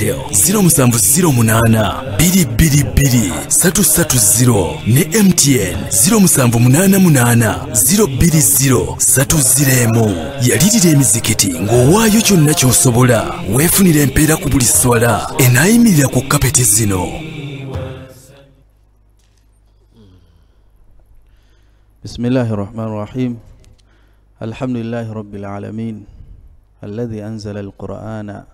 airtel 0708 ne mtn 0788 02031 yalirira emizikiti ng'owaayo kyonna ky'osobola weefunira empeera ku buli swala enaayimirira ku kapeti zino بسم الله الرحمن الرحيم الحمد لله رب العالمين الذي أنزل القرآن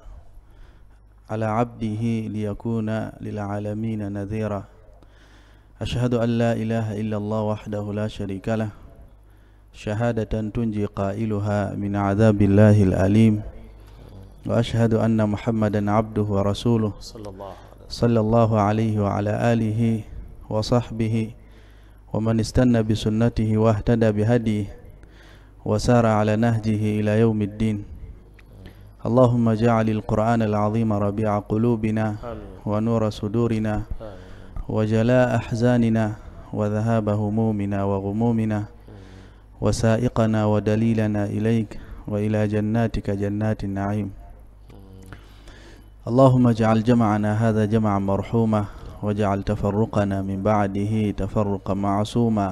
على عبده ليكون للعالمين نذيرا أشهد أن لا إله إلا الله وحده لا شريك له شهادة تنجي قائلها من عذاب الله الأليم وأشهد أن محمدا عبده ورسوله صلى الله عليه وعلى آله وصحبه ومن استنى بسنته واهتدى بهديه وسار على نهجه إلى يوم الدين اللهم جعل القرآن العظيم ربيع قلوبنا ونور صدورنا وجلاء أحزاننا وذهاب همومنا وغمومنا وسائقنا ودليلنا إليك وإلى جناتك جنات النعيم اللهم اجعل جمعنا هذا جمعا مرحوما واجعل تفرقنا من بعده تفرقا معصوما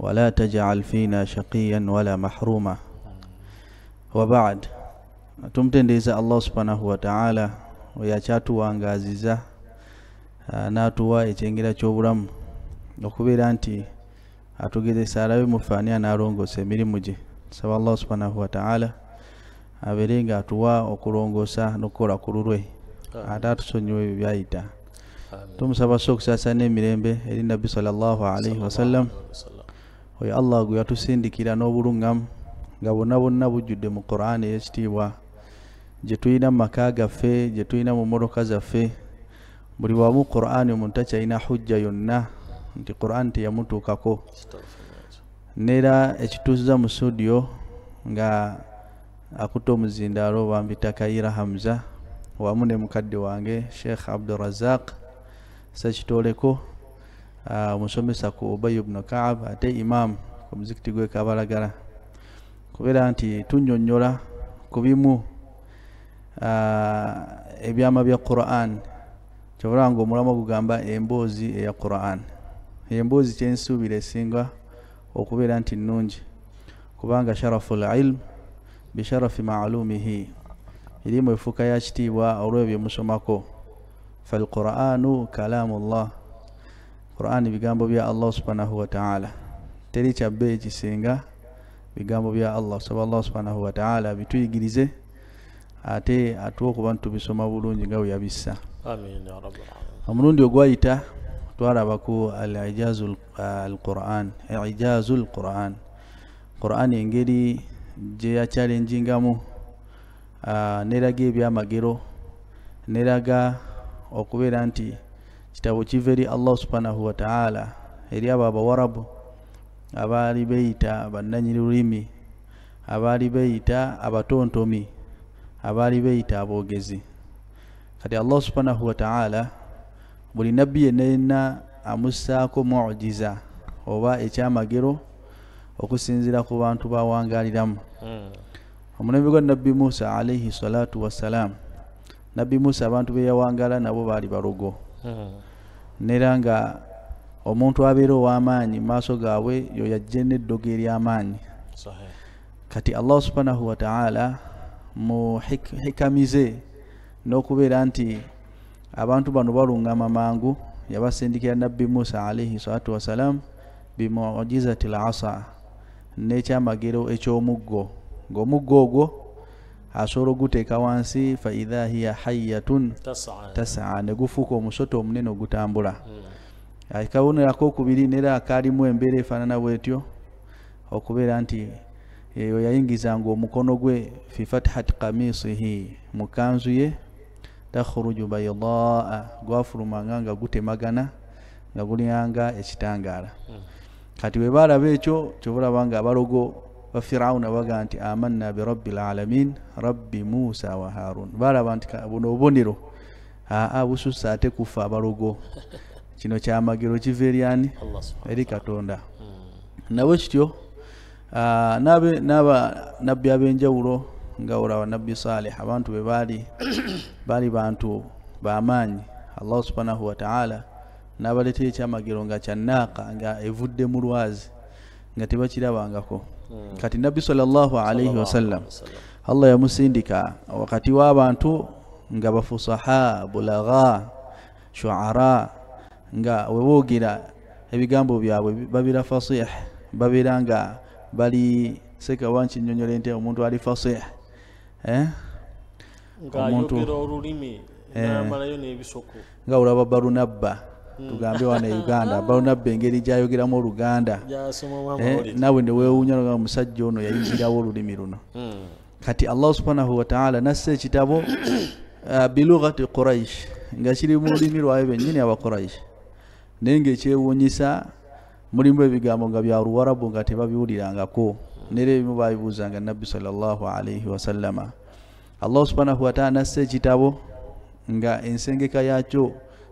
ولا تجعل فينا شقيا ولا محروما وبعد tumtendeza allah subhanahu wataala oyokyatuwangaziza uh, natuwa ekyengera kyobulamu okubeera nti atugezesa alabe mufaani anaalongoosa emirimu gye saba allah subhanahu wataala abeere nga atuwa okulongoosa nokukola ku lulwe ate atusonyiwa ebyo byayita tumusaba so okusaasana emirembe eri nabbi salllah alaihi wasallam oyo allah gwe yatusindikira n'obuluŋgamu nga bonna bonna bujjudde mu quran eyekitiibwa jetuina maka gaffe jetuina mumoroka zaffe buli wamu qur'ani omuntu akyalina hujja yonna nti qur'an teyamutuukako neera ekituuza mu studio nga akuta omuzindaalo bambitakaira hamza wamu ne mukadde wange sheikh abdurazaq sekitooleko omusomesa ku obay bnu kaab ate imam ku muzikiti gwekabalagala kubeera nti tunyonyola ku bimu Ah, ebyama bya quran kyobulanga omulamu gugamba emboozi eya quran emboozi kyensuubira esinga okubeera nti nungi kubanga sharafu lilm bisharafi maalumihi erimu efuuka ya kitiibwa olwebyo byemusomako falquranu kalamu llah quran bigambo bya allah subhanahu wataala teri kyabbe ekisinga bigambo bya allah sobe allah subhanahu wataala bituyigirize ate atuwa okuba nti tubisoma bulungi nga weyabisa omulundi ogwayita twalabaku alquran ijazu lquran quran engeri gyeyakyalenjingamu neraga ebyamagero neraga okubeera nti kitabo kiva eri allah subhanahu wataala eri abo abawarabu abaali beyita bananyi lulimi abaali beyita abatontomi aba abaali beyita aboogezi kati allah subhanahu wataala buli nabbi yenayena amusaako mujiza oba ekyamagero okusinzira ku bantu bawangaliramu hmm. omulembe gwa nabbi musa alaihi salatu wasalam nabbi musa abantu beyawangala nabo baali balogo hmm. nera nga omuntu abeera ow'amaanyi mumaaso gaabwe yoyajja neddoga ery'amaanyi kati allah subhanahu wataala mu hekamize n'okubeera nti abantu bano balungama mangu yabasindikira nabbi musa alaihi salatu wasalamu bimujizati lasa n'ekyamagero eky'omuggo ng'omuggo ogwo asobola oguteeka wansi faidha hiya hayatun tasa negufuuka omusoto omunene ogutambula akabonerako mm. okubiri neera akaalimu embeera efaanana bwetyo okubeera nti eyo yayingizanga omukono gwe fi fathati kamisihi mukanzu ye takhuruju bayidaa gwafulumanga nga gutemagana nga gulyanga ekitangaala kati bwe baalaba ekyo kyobulaba nga abalogo ba firawuna baga nti amanna birabbi lalamin rabbi musa wa harun baalaba nti buno obubonero aa bususa ate kufa abalogo kino kyamagero kiva eryani eri katonda hmm. nabwe kityo Ah, nabe naba nabbi abenjawulo nga olaba nabbi saleh abantu be bali bali bantu bamaanyi allah subhanahu wataala nabaleta ekyamagero nga kyanaaka nga evudde mu lwazi nga tebakirabangako hmm. kati nabbi salllah alaihi wasallam allah yamusindika wakati w'abantu nga bafusaha bulaga shuara nga webogera ebigambo byabwe babira fasih babira nga bali sekawa nkinyonyole nti omuntu ali fasih eh? eh. nga olaba barunabba tugambe wano e hmm. uganda ah. barunabba engeri gyayogeramu oluganda eh, nawe neweewunya omusajja ono yayingirawo olulimi luno hmm. kati allah subhanahu wataala nassa ekitabo uh, bilugati quraish nga kiri mu lulimi lwabe benyini abaquraish naye ngaekyewunyisa mulimu ebigambo nga byaluwarabu nga tebabiwulirangako nera ebimu babibuuzanga nabbi salaalii wasalama allahu subhanahu wataala nassa ekitabo nga ensengeka yakyo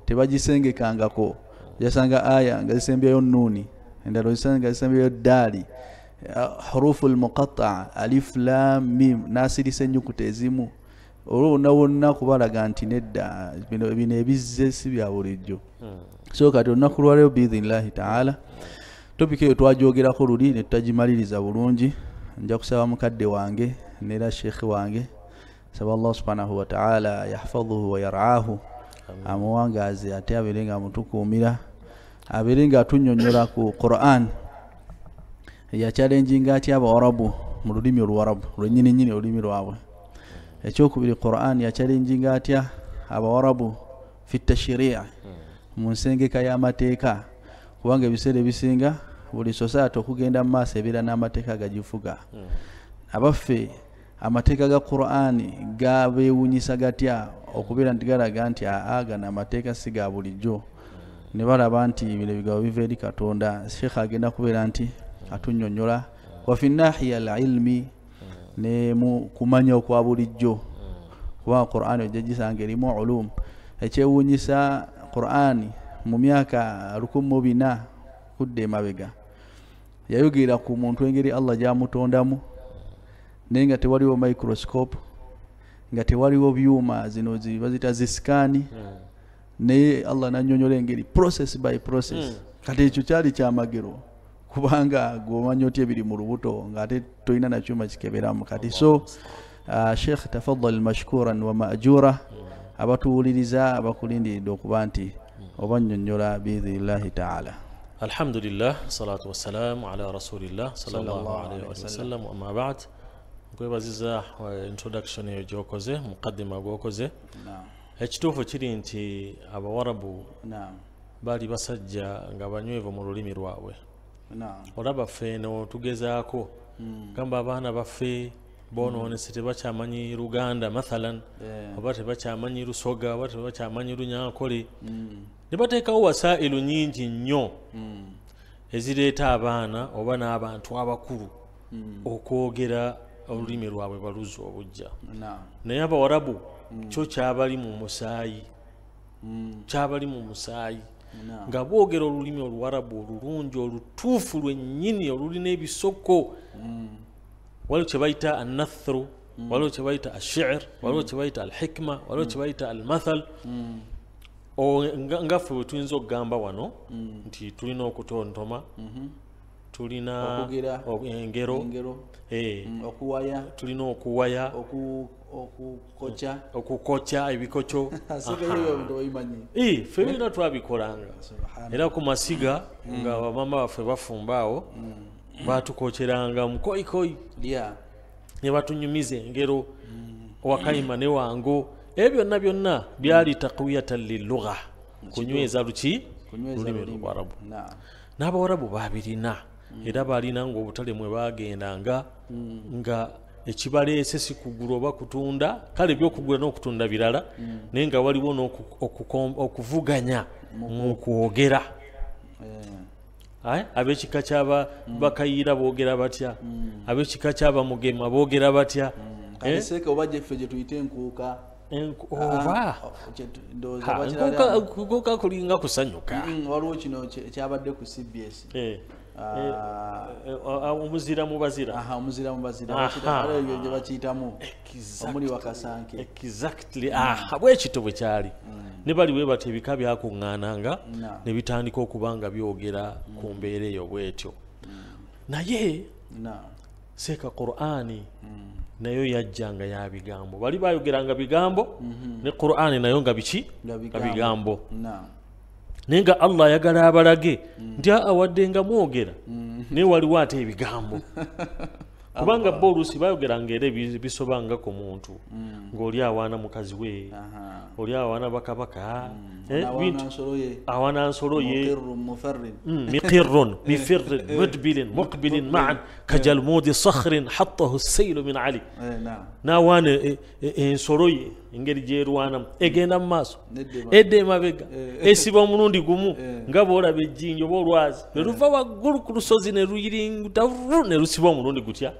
tebagisengekangako yasanga aya nga zisembyayo nuuni endala nga zisembyayo daali hurufu lmuqataa aliflamim nasirisa enyukuta ezimu olwo wonna wonna kubalaga nti nedda bino ebizze si bya bulijjo hmm. so kati olunaku lwaleero biidhinillahi taala topiki eyo twajogerako luli netutagimaliriza bulungi nja kusaba mukadde wange nera sheekhe wange saba allah subhanahu wataala yahfaduhu wayaraahu amuwangaze ate abeere nga amutukuumira abeere nga atunyonyola ku quran yakyalenjinga atya abawarabu mu lulimi oluwarabu lwennyini nyini olulimi lwabwe ekyokubiri quran yakyalenjinga atya abawarabu fi tashiria mu nsengeka y'amateeka kubanga ebiseera ebisinga buli sosaati okugenda mu maaso ebeera n'amateeka gagifuga mm. abaffe amateeka ga qurani gabewunyisa gatya okubeera nti galaga nti aagana amateeka si ga bulijjo ne balaba nti bino bigabo biva eri katonda sheikha agenda kubeera nti atunyonyola wafi nahiya alilimi ne kumanya okwa bulijjo mm. kubanga qurani ojja gisanga erimu ulum ekyewunyisa qur'ani mu myaka rukumu bina kudde mabega yayogerera ku muntu engeri allah jamutondamu naye nga tewaliwo microscope nga tewaliwo byuma zino ziskani mm. naye allah nanyonyola engeri process by process kati ekyo kyali magero kubanga gomanya otya ebiri mu lubuto ngaate tolina nakyuma kikeberamu kati so uh, sheikh tafadal mashkuran wa majura mm. abatuwuliriza abakulindiridde okuba nti obanyonyola biidhnillahi taala alhamdulilah salatu wasalamu ala rasulillah sawasalam amabad nkwebaziza eh, introduction eyo gyokoze mukadima gwokoze ekituufu kiri nti abawarabu bali basajja nga banywevu mu lulimi lwabwe olabaffe notugezaako hmm. gamba abaana baffe bononese tebakyamanyi luganda mathalan oba tebakyamanyi lusoga oba tebakyamanyi lunyankole mm. nebateekawo wasailu nyingi nnyo mm. ezireeta abaana oba n'abantu abakulu mm. okwogera olulimi lwabwe baluzi obujja naye abawarabu kyo kyabali mu musaayi kyabali mu musaayi nga boogera olulimi oluwarabu olulungi olutuufu lwennyini olulina ebisoko waliwo kyebayita anathru mm. waliwo kyebayita ashir waliwo kyebayita mm. alhikma waliwo kyebayita mm. almathal ngaffe bwe tuyinza okugamba wano nti tulina okutontoma mm-hmm. tulina engero eh. tulina okuwaya eh, okukoca ebikoco eh, ffe byona twabikolanga era ku masiga nga bamama baffe bafumbaawo batukokeranga mukoikoi nebatunyumiza engero wakaima ne wangu ebyo byonna byonna byali takwiyatan liluga kunyweza luki lulimi lwabarabu n'abawarabu babirina mm. era balina nga obutale mwebagendanga mm. nga ekibaleese sikugula oba kutunda kale byokugula n'okutunda birala mm. naye nga waliwo okuvuganya mu kwogera abekika kyaba mm. bakayira bogera batya mm. abekika kyaba mugema bogera batya enkuuka kulinga kusanyuka mm, waliwo kino kyabadde ku cbs eh. Ah. Eh, eh, eh, omuziramu baziraomuziramu bazirayo gye bakiyitamu omuli wakasanke exactly mm. aha bwe kito bwe kyali mm. ne baliwe batyo ebika byakuŋŋaananga ne bitandika okuba nga byogera ku mm. mbeera eyo bwetyo naye seeka qur'ani nayo yajjanga ya bigambo bali bayogeranga bigambo mhm. ne qur'ani nayo nga biki bigambo naye nga allah ayagala abalage nti awadde nga mwogera mm. naye waliwo ate ebigambo kubanga bo oluusi bayogeranga era bisobanga ku muntu mm. ng'oli awaana mukazi we oli awaana bakabaka mm. eh, awaana nsolo ye miqirun eh. mudbilin muqbilin eh. maan kajalmudi sakhrin hattahu sailu min ali n'awaana ensolo ye engeri gyerwanamu egenda mu maaso edda emabega eh. esiba omulundi gumu eh. nga boolaba ejjinja oba olwazi ne eh. luva waggulu ku lusozi ne luyiringuta ne lusiba omulundi gutya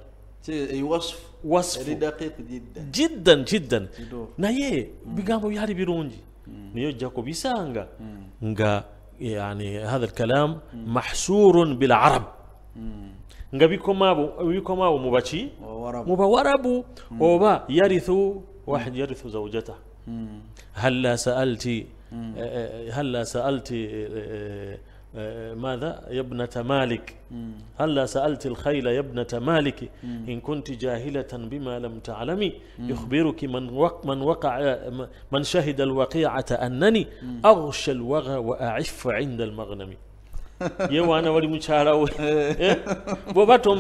jiddan jiddan naye bigambo byali birungi naye ojja kubisanga nga hatha lkalam mahsurun bilarab nga bikomaabo mubaki mubawarabu oba yarithu واحد يرث زوجته هلا سألت هلا آه، آه، سألت آه، ماذا يا ابنة مالك هلا سألت الخيل يا ابنة مالك إن كنت جاهلة بما لم تعلمي يخبرك من وق من وقع من شهد الوقيعة أنني أغشى الوغى وأعف عند المغنم يا wana wali mukyala we bw'oba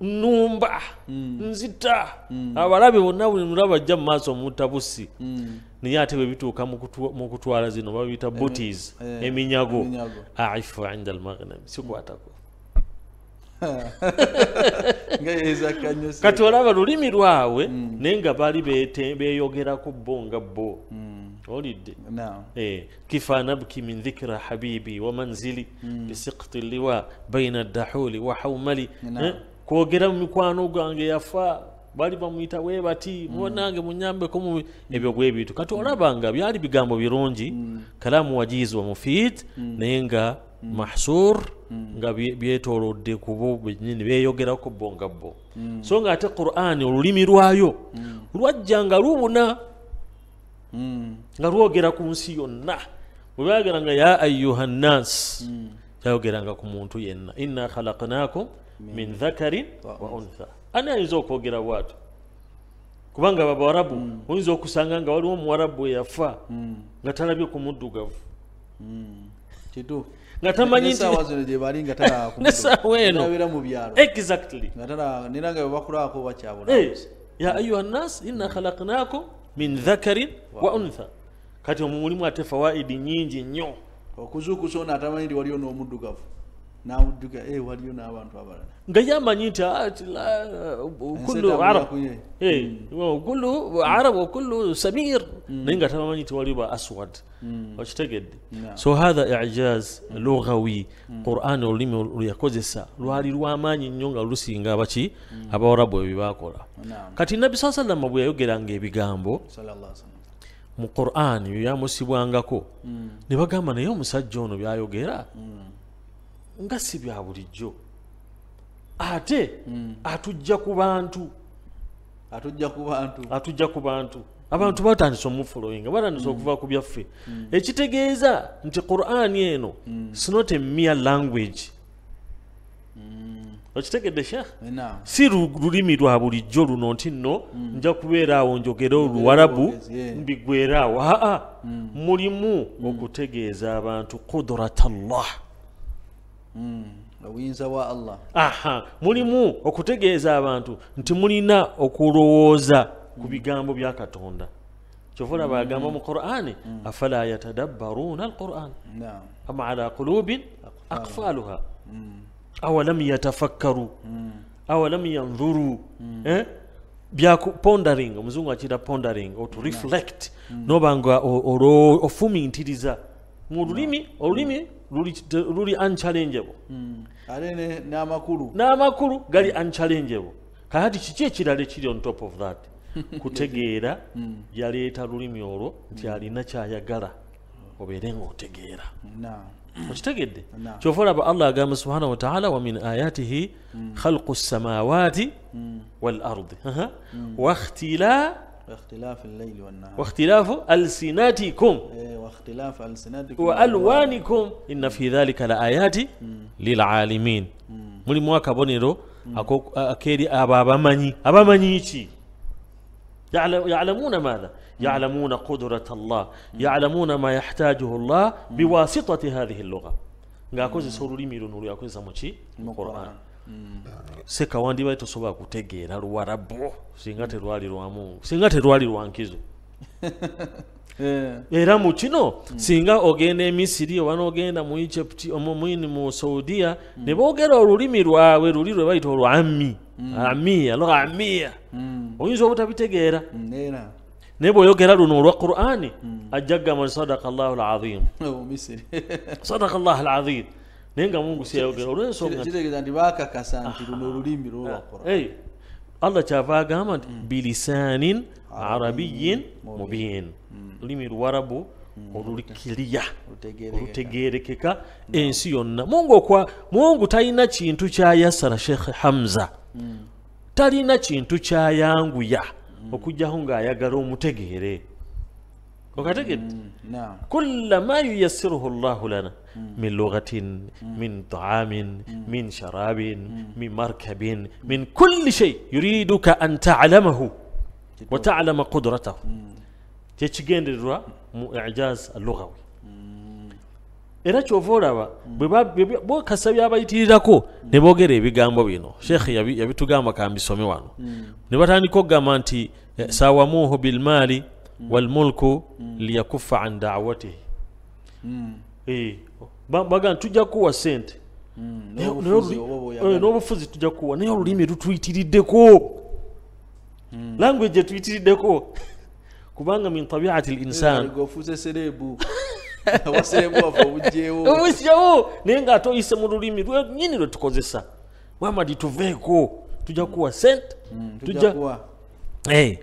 numba hmm. nzita hmm. abalabe bonna buli mulaba ajja mu maaso omutabusi hmm. naye ate bwebituuka mu kutwala zino babiyita eh, botis eh, eminyago ah, aifu inda almagnam sikwatako kati olaba lulimi lwawe naye nga bali beyogeraku bo nga bo olidde eh, kifanabki min dhikira habibi wa manzili bisikti liwa baina dahuli wa haumali kwogera mu mikwano gwange yafa bali bamwyita we bati mm. bonange munyambeko mu ebyo bwe bintu kati olabanga byali bigambo birungi mm. kalamu wajizi wa mufit mm. naye nga mahsur nga byetolodde kubo benyini beyogerako bo nga bo so nga ate qurani olulimi lwayo lwajja nga lubuna nga lwogera ku nsi yonna webayogeranga ya ayuha nnas kyayogeranga ku muntu yenna inna khalaknakum min dhakarin wa untha ani ayinza okwogera bwato kubanga babawarabu mm. oyinza okusanga nga waliwo omuwarabu eyafa mm. nga talabye ku muddugavu mm. nga tamanyinesaawa eno eh, ya ayuha nnas inna khalaknakum min dhakarin wa untha kati omumulimu ate fawaidi nyingi nnyo okuzukusona atamanyi ndi waliyo n'omuddugavu nawudduka e eh, waliyo n'abantu abalala nga yamanyi nti ah, uh, kullu arab wa eh, hmm. kullu samir hmm. naye nga tabamanyi tiwaliyo ba aswad hmm. okitegedde so hatha ijaz lughawi quran olulimi lweyakozesa lwali lwamaanyi nnyo nga lusinga baki abawarabu ebyo bakola kati nabbi saa sallama bwe yayogeranga ebigambo mu quran byo yamusibwangako ne bagamba naye omusajja ono byayogera nga si bya bulijjo ate atujja ku bantu atujja ku bantu atujja ku bantu abantu batandisa omufoloinga batandisa okuva ku byaffe mm. ekitegeeza nti qurani eno mm. sinot emia language mm. okitegedde sha si lulimi lwa bulijjo luno nti nno nja kubeera awo njogere oluwarabu mbigwera awo aa mulimu okutegeeza abantu kudrat llah Hmm. obuyinza bwa allah aha mulimu okutegeeza abantu nti mulina okulowooza ku hmm. bigambo bya katonda kyovula hmm. bagamba mu qurani afala yatadabbaruuna alquran am ala qulubin akfaluha awalam yatafakkaru awalam yanzuru eh? byapondering omuzungu akira pondering otureflect nobanga ofumintiriza mu lulimi olulimi luli unchallengeable hmm. namakulu namakulu gali unchallengeable kati kiki ekirala kiri on top of that kutegeera hmm. yaleeta lulimi olwo nti alina kyayagala obeere ngaotegeera okitegedde kyofa olaba allah agamba subhanahu wataala wamin ayatihi hmm. khalqu samawaati walardi wakhtilaa واختلاف الليل والنهار واختلاف ألسناتكم إيه واختلاف ألسناتكم وألوانكم إن في ذلك لآيات للعالمين mulimu akabonero akeri abo abamanyi abamanyi ki يعلمون ماذا يعلمون قدرة الله يعلمون ما يحتاجه الله بواسطة هذه اللغة نقول olulimi luno lweyakozesa muki mu quran seka wandiba tosobola kutegeera luwarabu singa terwali lwamu singa terwali lwankizo eh. era mu kino singa ogenda emisiri oba nogenda mu egypt omumwini mu saudia mm. ne boogera olulimi lwabwe luli lwe bayita olwami mm. amiya lo amiya mm. oyinza obutabitegeera naye bweoyogera luno olwa qurani ajja gamba sadaka llah lazim sadaka llah lazim naye nga mungu siyayogera olwensonganibakakasa nti luno ah, olulimi ah, allah kyava agamba nti hmm. bilisaanin arabiyin mubin hmm. lulimi luwarabu hmm. olulikiriya olutegerekeka ensi yonna mungu okwa mungu talina kintu kyayasara sheikh hamza talina kintu kyayanguya okugjaho ngaayagala omutegeere وأعتقد نعم. كل ما ييسره الله لنا من لغة من طعام من شراب من مركب من كل شيء يريدك أن تعلمه وتعلم قدرته تشجين الروا إعجاز اللغوي إلى تشوفورا بباب بباب بوكا سابيا باي تيزاكو نبوغيري بيغامبو بينو شيخ يبي يبي تو غامبو كان بيسومي وانو نباتاني كو غامانتي ساواموه بالمالي Mm. walmulku mm. liyakufa an da'watihi mm. eh baga tujja kuwa sente n'obufuzi tujja kuwa naye olulimi lutuyitiriddeko language etuyitiriddeko kubanga min tabiati linsan obujjawo naye ng'ate oyise mu lulimi lwenyini lwe tukozesa muhamadi tuveeko tujja kuwa sente tujja eh,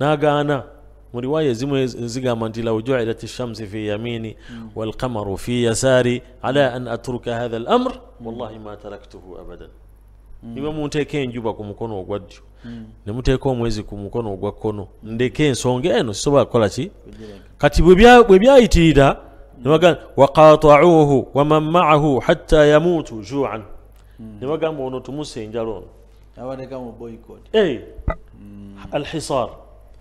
n'agaana ورواية زي زي ما انت لو جعلت الشمس في يميني والقمر في يساري على أن أترك هذا الأمر والله ما تركته أبدا niba muteeka enjuba ku mukono ogwa ddyo ne muteeka omwezi ku mukono ogwa kkono ndeke ensonga eno sisobola kukola ki kati bwe byayitirira nebagamba waqatauhu waman maahu hatta yamuutu juan nebagamba ono tumuse enjalo ono alhisar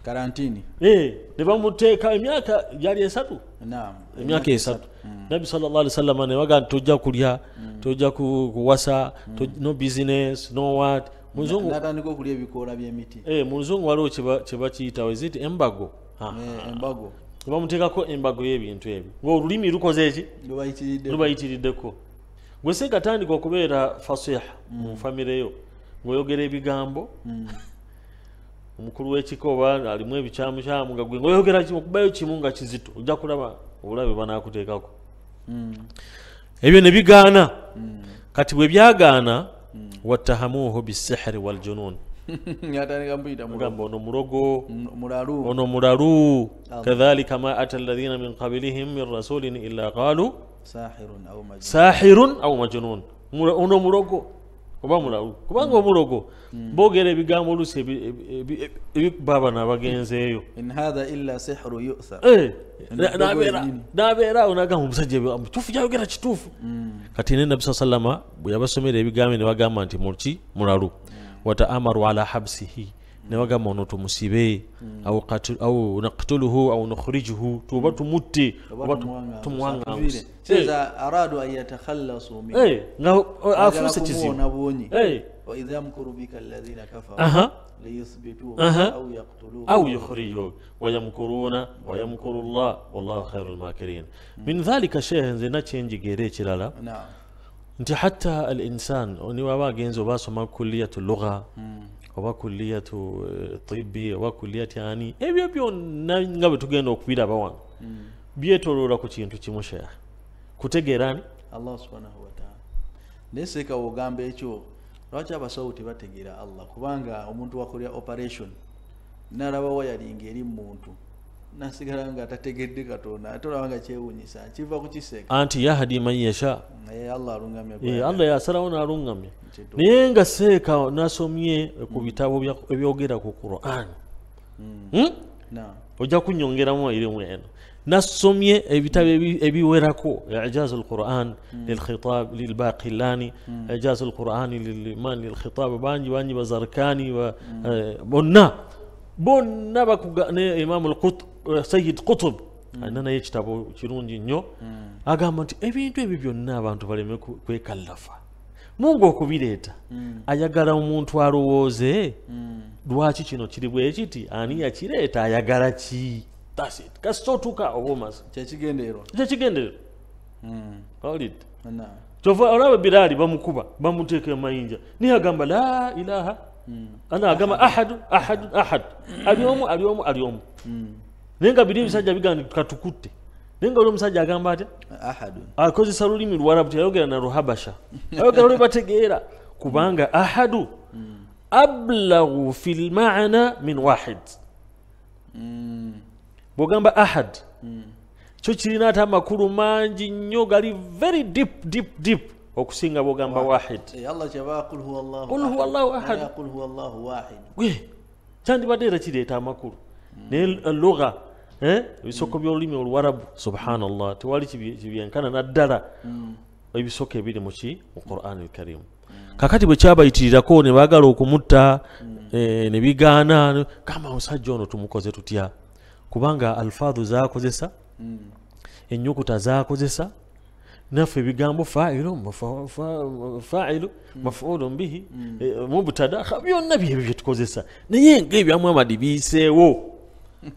karantini ee eh, nebamuteeka emyaka gyali esatu emyaka esatu mm. nabi salla ali sallama newaga nti tojja kulya mm. tojja kuwasa mm. no business no wat muzunguatandika okulya ebikoola byemiti eh, muluzungu waliwo kyebakiyitawo ziti embago ah. eh, bamuteekako embago y'ebintu ebyo ngaolulimi lukoze eki lubayitiriddeko gwe sekatandika okubeera fasiha mu famireyo ngaoyogera ebigambo omukulu wekikoba oba alimu ebikyamukyamu nga gwe ngaoyogera okubayo kimu nga kizito ojja kulaba obulabe mm. ebyo ne bigaana hmm. kati bwe byagaana hmm. wattahamuuhu bisihiri waljunun ono mulalu kadhalika ma ata alladhina min qablihim min rasulin illa qalu sahirun au majnun ono mulogo oba mulawulo kubanga omulogo hmm. boogera ebigambo olusi ebibaaba nabagenzeeyo eh, nabeera awo nagamba omusajja mutuufu jayogera kituufu hmm. kati ne nabi sa sallama bwe yabasomera ebigambo ne bagamba nti muki mulalu hmm. wataamaru ala habsihi ne bagamba ono tumusibe mm. au naktuluhu au nukhrijuhu tuba tumutte oba tumuwanganguse nga afuuse kizibu au yukhrijuhu wayamkuruna wayamkuru llah wallahu khairu lmakirin mm. min dhalika sheekhe nze nakyenjigera ekirala nti hatta alinsan insan niwaba agenzi oba asoma kuliyatu lugha mm. oba kuliyatu tibi oba kuliyat ani ebyo byonna nga bwe tugenda okubiraba wange mm. byetoloola ku kintu kimu sheha kutegeerani allah subhanahu wataala naye seeka wogamba ekyo lwaki abasawo tebategeera allah kubanga omuntu wakolya operation naraba wayalinga eri muntu nasigala nga tategedde katonda ate olaba nga kyewuunyisa kiva ku kiseka anti yahadi man yasha allah eh, yasalawo n'aluŋŋamya naye nga seeka nasomye ku bitabo ebyogera ku quran mm. hmm? ojja kunyongeramu irimu eno nasomye ebitabo eh, ebiwerako ijazu mm. mm. lquran lilkhitab lilbaqilani ijazu lqurani lilimani lilkhitab bangi bangi bazarkani eh, bonna bonna bakugane imamu lqut sayid kutub alinana yo ekitabo kirungi nnyo agamba nti ebintu ebyo byonna abantu baleme kwekallafa mungu okubireeta hmm. ayagala omuntu alowooze hmm. lwaki kino kiri bwe kiti ani yakireeta ayagala ki kasitotuka obmaskyekigendererwa hmm. olaba biraali bamukuba bamuteeka emayinja naye agamba la ilaha anagamba ahadu ahadu ahadu aliomu aliomu aliomu nenga bidii bisajja bigandi katukutte nenga olo musajja agamba ati ahadun akozi saluli mu warabu yayogera na ruhabasha ayogera lwe bategeera kubanga ahadu ablagu fi lmana min wahid mm. bwogamba ahad mm. kyo kirina ate amakulu mangi nnyo gali very deep deep deep okusinga bwogamba wahid eh, ul huwa llahu ahad kyandibadde era kireeta amakulu mm. naye eh, lugha Eh? Mm. ebisoko byolulimi oluwarabu subhanallah tewali kibyenkana naddala mm. ebisoko ebiri muki mu quran elkarimu mm. kakati bwekyabayitirirako nebagala okumutta eh, nebigaana gamba omusajja ono tumukoze tutya kubanga alfaadu zakozesa enyukuta zakozesa naffe ebigambo failu failu mafuulun bihi eh, mubtada byonna byebyo byetukozesa naye ngaebyamuhamadi biiseewo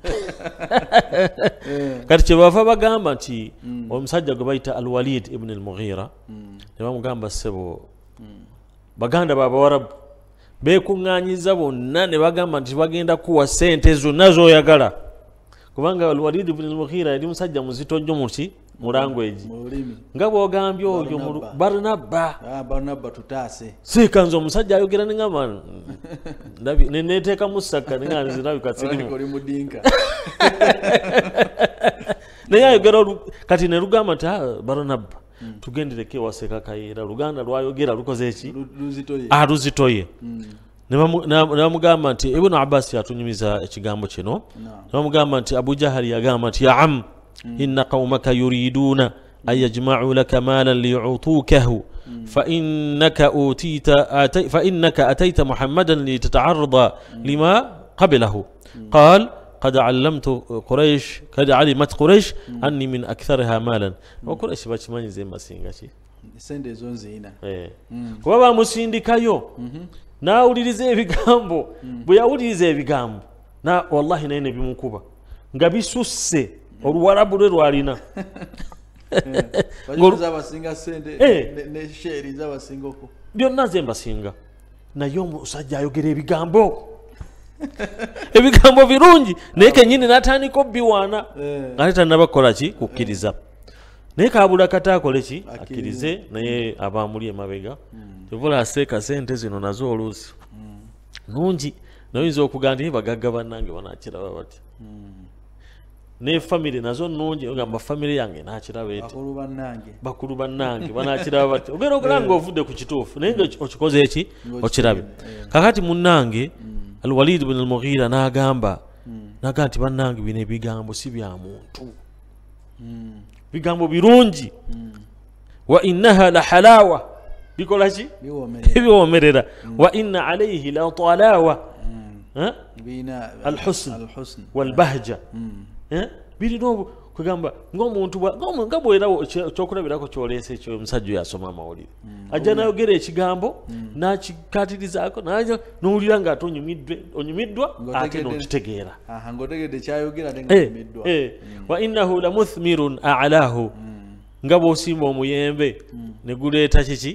kati kyebava bagamba nti omusajja gwe bayita alwalid ibn almughira ne bamugamba sebo baganda babawarabu bekuŋŋanyiza bonna ne bagamba nti bagenda kuwa sente zonna zoyagala kubanga alwalid ibn almughira yali musajja muzito jjo muti mu language nga bwogambye oyo barnaba barnaba ah, tutaase siika nze omusajja ayogera nengama neneteeka musaka nenganzirabikasirimudinka naye ayogera kati nelugamba nti ah, barnaba hmm. tugendereko ewaseka kayeera luganda lwayogera lukoze eki aluzitoye ah, hmm. nebamugamba nti ibunu abbas yatunyumiza ekigambo kino nebamugamba nti abujahali yagamba nti yaamu إن قومك يريدون أن يجمعوا لك مالا ليعطوكه فإنك أوتيت أتي فإنك أتيت محمدا لتتعرض لما قبله قال قد علمت قريش قد علمت قريش أني من أكثرها مالا وقريش باش ما ينزل ما سينغاشي سيندي زون زينة إيه وابا مسيندي كايو نا أولي زي في غامبو بيا أولي زي في غامبو نا والله نيني بمكوبا غابي سوسي oluwalabu lwe lwalina eh, eh. byonna nze mbasinga naye omusajja ayogera ebigambo ebigambo birungi naye kenyini natandika obbiwaana eh. ate tanabakukola ki kukkiriza naye kabula kati akole ki akkirize naye hmm. abamuli emabega hmm. tovulaseeka sente zino nazo oluusi hmm. nungi naye oyinza okugamba ti bagagga bannange banakiraba batya ne famiry nazo nungi ogamba famiry yange nakirabete bakuru banange bakuru banange banakirabate ogera eh. ku kitufu nenge okikoze eki okirabe eh. kakati munange mm. al walid ibn al mughira na mm. gamba nakati banange bine bigambo si bya muntu mm. bigambo birungi wa innaha la halawa bikolachi biwomerera wa inna alayhi la talawa ha eh? bina al husn al husn wal bahja Eh? birina kugamba ngaomuntu nga bwerawo ekyokulabirako kyoleese ekyo omusajja oyo asoma amawulire mm. ajja nayogera ekigambo mm. nakikatirizaako nowulira nga ate onyumiddwa ate nokitegeera eh, wainahu eh. mm. lamuthmirun alahu nga bwosimba omuyembe neguleeta kiki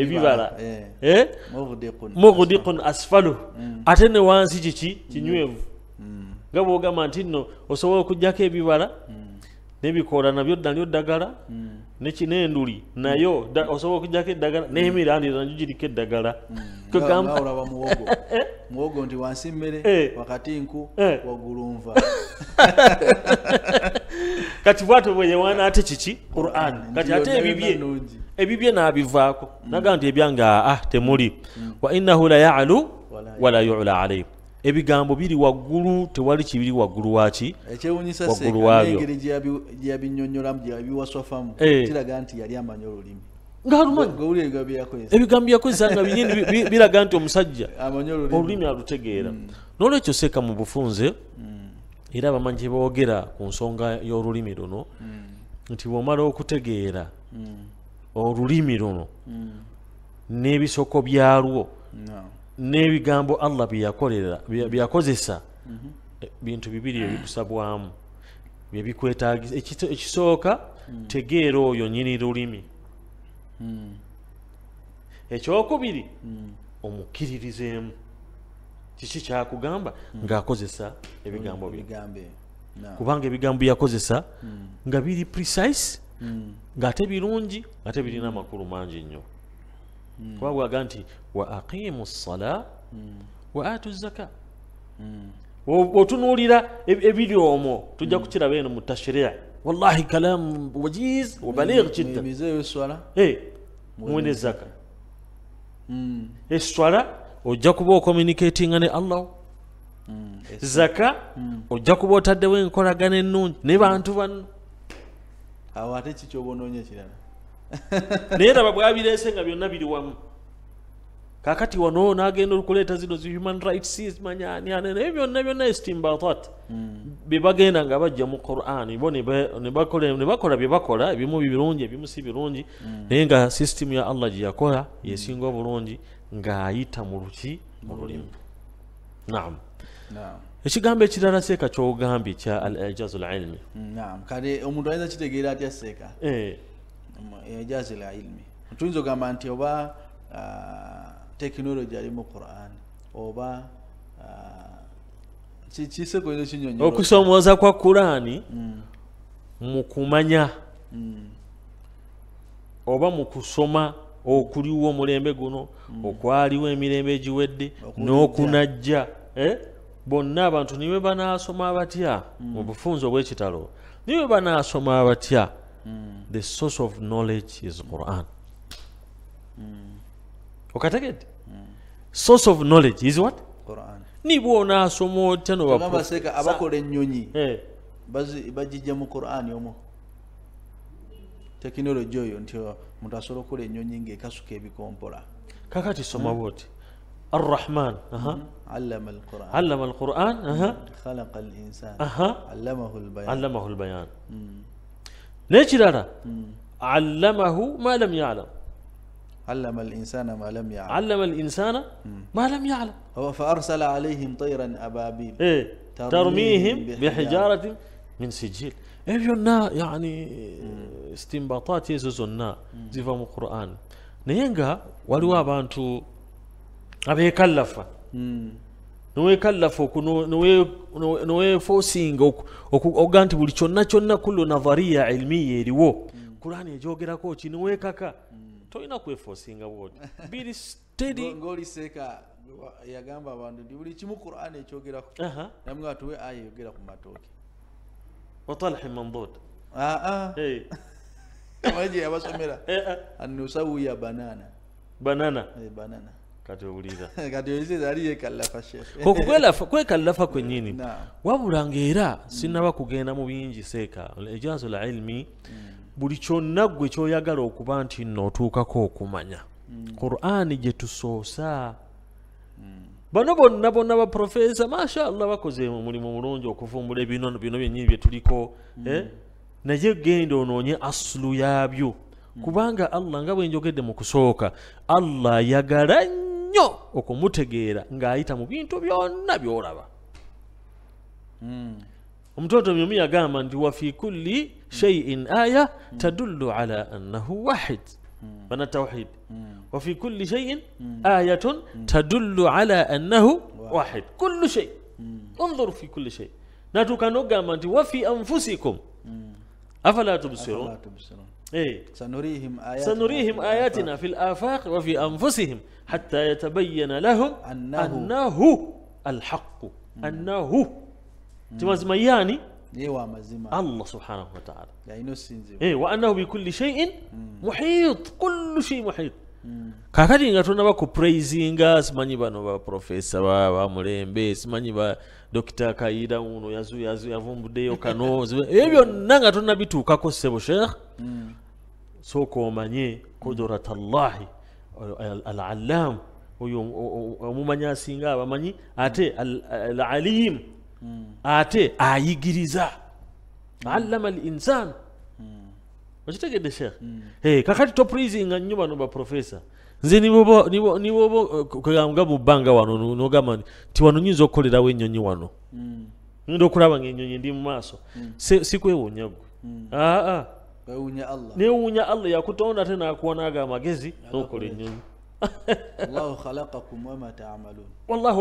ebibala mugdiqun asfalu ate newansi kiki kinywevu nga bwogamba nti nno osobola okugjako ebibala nebikola nabyo nalyo ddagala nekinenduli nayo osobola okugjako eddagala nemirandira najo giriko eddagala mm. eh? muwogo nti wansi mmere eh. wakati nku eh. wagulunva kati bwato bweyewaana ate kiki quran mm. kati ate ebibye ebibye naabivaako mm. nagamba nti ebyange aa ah, ah, temuli wa innahu layalu wala yula alaihi ebigambo biri waggulu tewali kibiri waggulu waki waggulu waabyo ngaalumanyiebigambo eh. byakozesa nga binyini biraga nti omusajja olulimi alutegeera hmm. n'olwekyo seeka mu bufunze hmm. era bamanyi kyebogera ku nsonga y'olulimi luno hmm. nti bwomala okutegeera olulimi luno n'ebisoko byalwo n'ebigambo allah byeyakozesa eh, bintu bibiri ebikusabwamu byebikwetagisa ekisooka hmm. tegeera oyo nyini lulimi hmm. ekyokubiri hmm. omukkiririzeemu kiki kyakugamba ng'akozesa ebigambo kubanga ebigambo byeyakozesa nga biri precise ng'ate birungi ate birina amakulu mangi nnyo Hmm. kwagwaga nti wa aqimu ssala hmm. wa atu zaka hmm. otunulira ebiri omwo tujja kukiraba eno mu tashiria wallahi kalamu wajiz wabalig kiddamuwene zaka eswala ojja kuba okomunikatinga ne allah zaka ojja kuba otaddewo enkolagana ennungi ne bantu banno awo ate kikyobanoonya ekirala naye laba bwabireese nga byonna biri wamu kaakati wano nagenda olukuleeta zino zi human rights zimanyaniana naye byonna byonna estimbatat hmm. bebagenda nga bajja mu quran bo ne bakola byebakola ebimu birungi ebimu si birungi hmm. naye nga systimu ya allah gyeyakola yesinga obulungi ng'ayita mu luki mu lulimu nam ekigambo ekirala seeka kyogambye kya al ijaz al ilmi kale omuntu ayinza kitegeera atya seeka eh. eyajazila eh, ilimi tuyinza okugamba nti oba ah, tekinologi ali mu quran oba ah, kisekoyo kinyonyi okusomooza kwa qurani hmm. mu kumanya hmm. oba mu kusoma okuliwo omulembe guno hmm. okwaliwo emirembe egiwedde n'okunajja eh? bonna abantu niwe banasoma batya mu bufunzi obwekitalo niwe banasoma batya the source of knowledge is Quran وكذا كده source of knowledge is what Quran ni bona somo tano wa baba seka abakole nnyonyi eh bazi bajijja mu Quran yomo tekinologi oyo nti omuntu asobola okukola ennyonyi ngaekasuka ebikompola kakati soma bwoti arrahman allama alquran khalaqa alinsan allamahu albayan نجرر علمه ما لم يعلم علم الإنسان ما لم يعلم علم الإنسان ما لم يعلم هو فأرسل عليهم طيرا أبابيل إيه ترميهم بحجارة من سجيل ايجونا يعني استنباطات يزوزنا زيفا القرآن نينغا ولو أبانتو أبي كلفه niwekallafu niwefosinga oga nti buli kyonna kyonna kullu navariya ilmiya eriwo kurani mm. ejogerako ki niwekaka mm. tolina kwefosinga bwoti biri stedingaoliseeka yagamba abantu nti buli kimu qurani ekyogerako namwe atuwe aya eyogera ku matooke watalhi mandod aa gye yabasomera anusawiya eh, eh. banana banana eh, banana kati owuliza kati owuliza yali yekalafa shekhe okukwelafa kwekalafa kwenyini wabula ngaera mm. sinaba kugenda mu bingi seeka ejaz la ilmi mm. buli kyonna gwe kyoyagala okuba nti nno otuukako okumanya mm. qurani gye tusoosa bano bonna bonna baprofesa mashallah bakoze omulimu mulungi okuvumbula bino byenyini byetuliko eh? naye genda onoonye asulu yabyo kubanga allah nga bwenjogedde mu kusooka allah yagala nnyo nnyo okumutegeera ng'ayita mu bintu byonna by'olaba omutoto myomi yagamba nti wafi kulli shaiin aya tadullu ala annahu wahid bana tawhid wafi kulli shaiin ayatun tadullu ala annahu wahid kullu shai unzur fi kulli shai natuuka n'ogamba nti wafi anfusikum afala tubsirun إيه؟ سنريهم آياتنا, سنريهم آياتنا في الآفاق وفي أنفسهم حتى يتبين لهم أنه, أنه الحق mm. أنه mm. تمزمياني يوا مزيما الله muhit kullu يعني muhit hmm. kakati nga tulina bakupraisinga simanyi bano baprofesa bamulembe simanyi ba dokita kaida uno yavumbuddeyo kano ebyo byonna nga tulina bituukako ssebo sheekh hmm soko kudrat kudurat allahi alallamu huyo omumanya asinga bamanyi ate alalimu hmm. ate ayigiriza allama linsan hmm. okitegedde shekh hmm. kakati toprisinga nnyo bano baprofesa nze niwoba uh, nga mu bbanga wano nogamba nti wano nyinza okukolerawo ennyonyi wano ngenda okulaba ngaennyonyi ndi mu maaso sikwewunya gwe aa ah, ah. weunya allah niunya allah yakutonda tena akuona aga amagezi nokola enyonyi wallahu